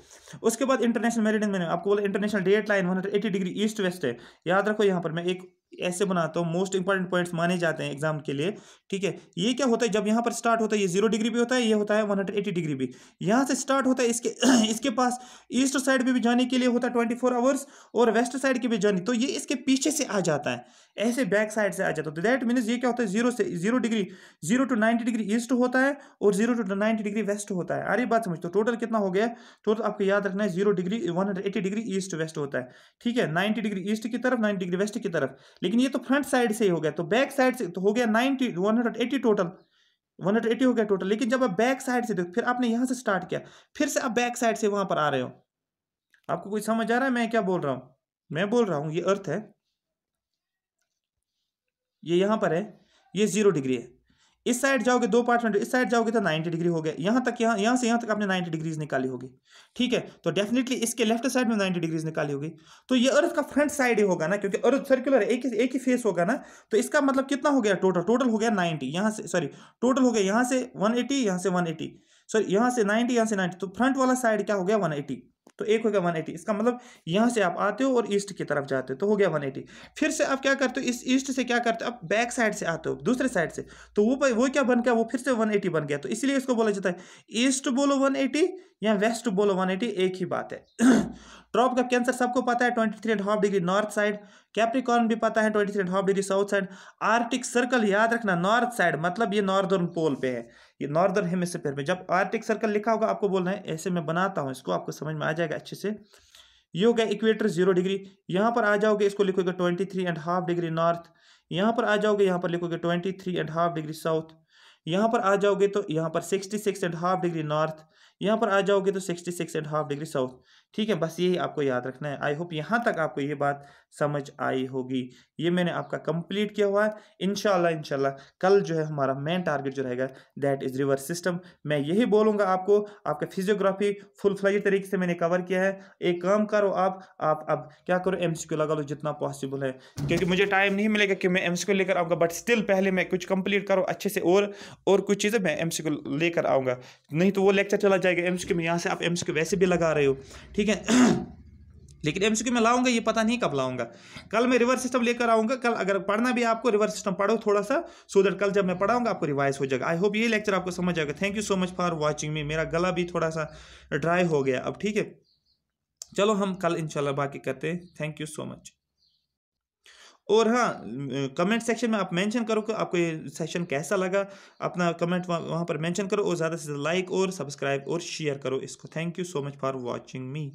उसके बाद इंटरनेशनल मेरिडियन मैंने आपको बोला international date line 180 degree east west है याद रखो यहाँ पर मैं एक ऐसे बनाता हूँ मोस्ट इंपॉर्टेंट पॉइंट्स माने जाते हैं एग्जाम के लिए ठीक है ये क्या होता है जब यहाँ पर स्टार्ट होता है ये जीरो डिग्री भी होता है ये होता है वन हंड्रेड एटी डिग्री भी यहाँ से स्टार्ट होता है इसके इसके पास ईस्ट साइड पे भी जाने के लिए होता है ट्वेंटी फोर आवर्स और वेस्ट साइड के भी जाने तो ये इसके पीछे से आ जाता है ऐसे बैक साइड से आ जाता है तो दैट मीन्स ये क्या होता है जीरो से zero degree zero to ninety degree east होता है और zero to ninety degree west होता है अरे बात समझ तो टोटल कितना हो गया टोटल आपको याद रखना है zero degree one hundred eighty degree east west होता है ठीक है नाइन्टी डिग्री ईस्ट की तरफ नाइन्टी डिग्री वेस्ट की तरफ लेकिन ये तो फ्रंट साइड से ही हो गया तो बैक साइड से तो हो गया ninety one hundred eighty total 180 हो गया टोटल लेकिन जब आप बैक साइड से देखो फिर आपने यहाँ से स्टार्ट किया फिर से आप बैक साइड से वहाँ पर आ रहे हो आपको कोई समझ आ रहा है मैं क्या बोल रहा हूँ मैं बोल रहा हूँ ये अर्थ है ये यहाँ पर है ये जीरो डिग्री है इस साइड जाओगे दो पार्ट में इस साइड जाओगे तो नाइन्टी डिग्री हो गया यहाँ तक यहाँ यहाँ से यहाँ तक आपने नाइन्टी डिग्रीज निकाली होगी ठीक है तो डेफिनेटली इसके लेफ्ट साइड में नाइन्टी डिग्रीज निकाली होगी तो ये अर्थ का फ्रंट साइड ही होगा ना क्योंकि अर्थ सर्कुलर है एक एक ही फेस होगा ना तो इसका मतलब कितना हो गया टोटल टोटल हो गया नाइन्टी यहाँ से सॉरी टोटल हो गया यहाँ से वन एटी यहाँ से वन एटी सॉरी यहाँ से नाइन्टी यहाँ से नाइन्टी तो फ्रंट वाला साइड क्या हो गया वन एटी तो एक हो गया 180 इसका मतलब यहाँ से आप आते हो और ईस्ट की तरफ जाते हो तो हो गया 180 फिर से आप क्या करते हो इस ईस्ट से क्या करते हो आप बैक साइड से आते हो दूसरे साइड से तो वो वो क्या बन गया वो फिर से 180 बन गया तो इसलिए इसको बोला जाता है ईस्ट बोलो 180 या वेस्ट बोलो 180 एक ही बात है ट्रॉप का कैंसर सबको पता है twenty three and half degree north side capricorn भी पता है twenty three and half degree south side arctic circle याद रखना नॉर्थ साइड मतलब ये नॉर्दर्न पोल पे है ये नॉर्दर्न हेमिसफेयर में जब आर्टिक सर्कल लिखा होगा आपको बोलना है ऐसे में बनाता हूँ इसको आपको समझ में आ जाएगा अच्छे से ये हो गया इक्वेटर जीरो डिग्री यहाँ पर आ जाओगे इसको लिखोगे twenty three and half degree north यहाँ पर आ जाओगे यहाँ पर लिखोगे twenty three and half degree south यहाँ पर आ जाओगे तो यहाँ पर sixty six and half degree north यहाँ पर आ जाओगे तो sixty six and half degree south ठीक है बस यही आपको याद रखना है आई होप यहाँ तक आपको ये बात समझ आई होगी ये मैंने आपका कंप्लीट किया हुआ है इनशाला इनशाला कल जो है हमारा मेन टारगेट जो रहेगा दैट इज़ रिवर सिस्टम मैं यही बोलूंगा आपको आपका फिजियोग्राफी फुल फ्लाइज तरीके से मैंने कवर किया है एक काम करो आप आप अब क्या करो एम लगा लो जितना पॉसिबल है क्योंकि मुझे टाइम नहीं मिलेगा कि मैं एम लेकर आऊँगा बट स्टिल पहले मैं कुछ कंप्लीट करो अच्छे से और और कुछ चीज़ें मैं एम लेकर आऊँगा नहीं तो वो लेक्चर चला जाएगा एम में यहाँ से आप एम वैसे भी लगा रहे हो ठीक है लेकिन एमसीक्यू में लाऊंगा ये पता नहीं कब लाऊंगा कल मैं रिवर्स सिस्टम लेकर आऊंगा कल अगर पढ़ना भी आपको रिवर्स सिस्टम पढ़ो थोड़ा सा सो दैट कल जब मैं पढ़ाऊंगा आपको रिवाइज हो जाएगा आई होप ये लेक्चर आपको समझ आएगा thank you so much for watching me मेरा गला भी थोड़ा सा ड्राई हो गया अब ठीक है चलो हम कल इंशाल्लाह बाकी करते हैं थैंक यू सो मच और हाँ कमेंट सेक्शन में आप मेंशन करो कि आपको ये सेशन कैसा लगा अपना कमेंट वह, वहाँ पर मेंशन करो और ज़्यादा से ज़्यादा लाइक और सब्सक्राइब और शेयर करो इसको thank you so much for watching me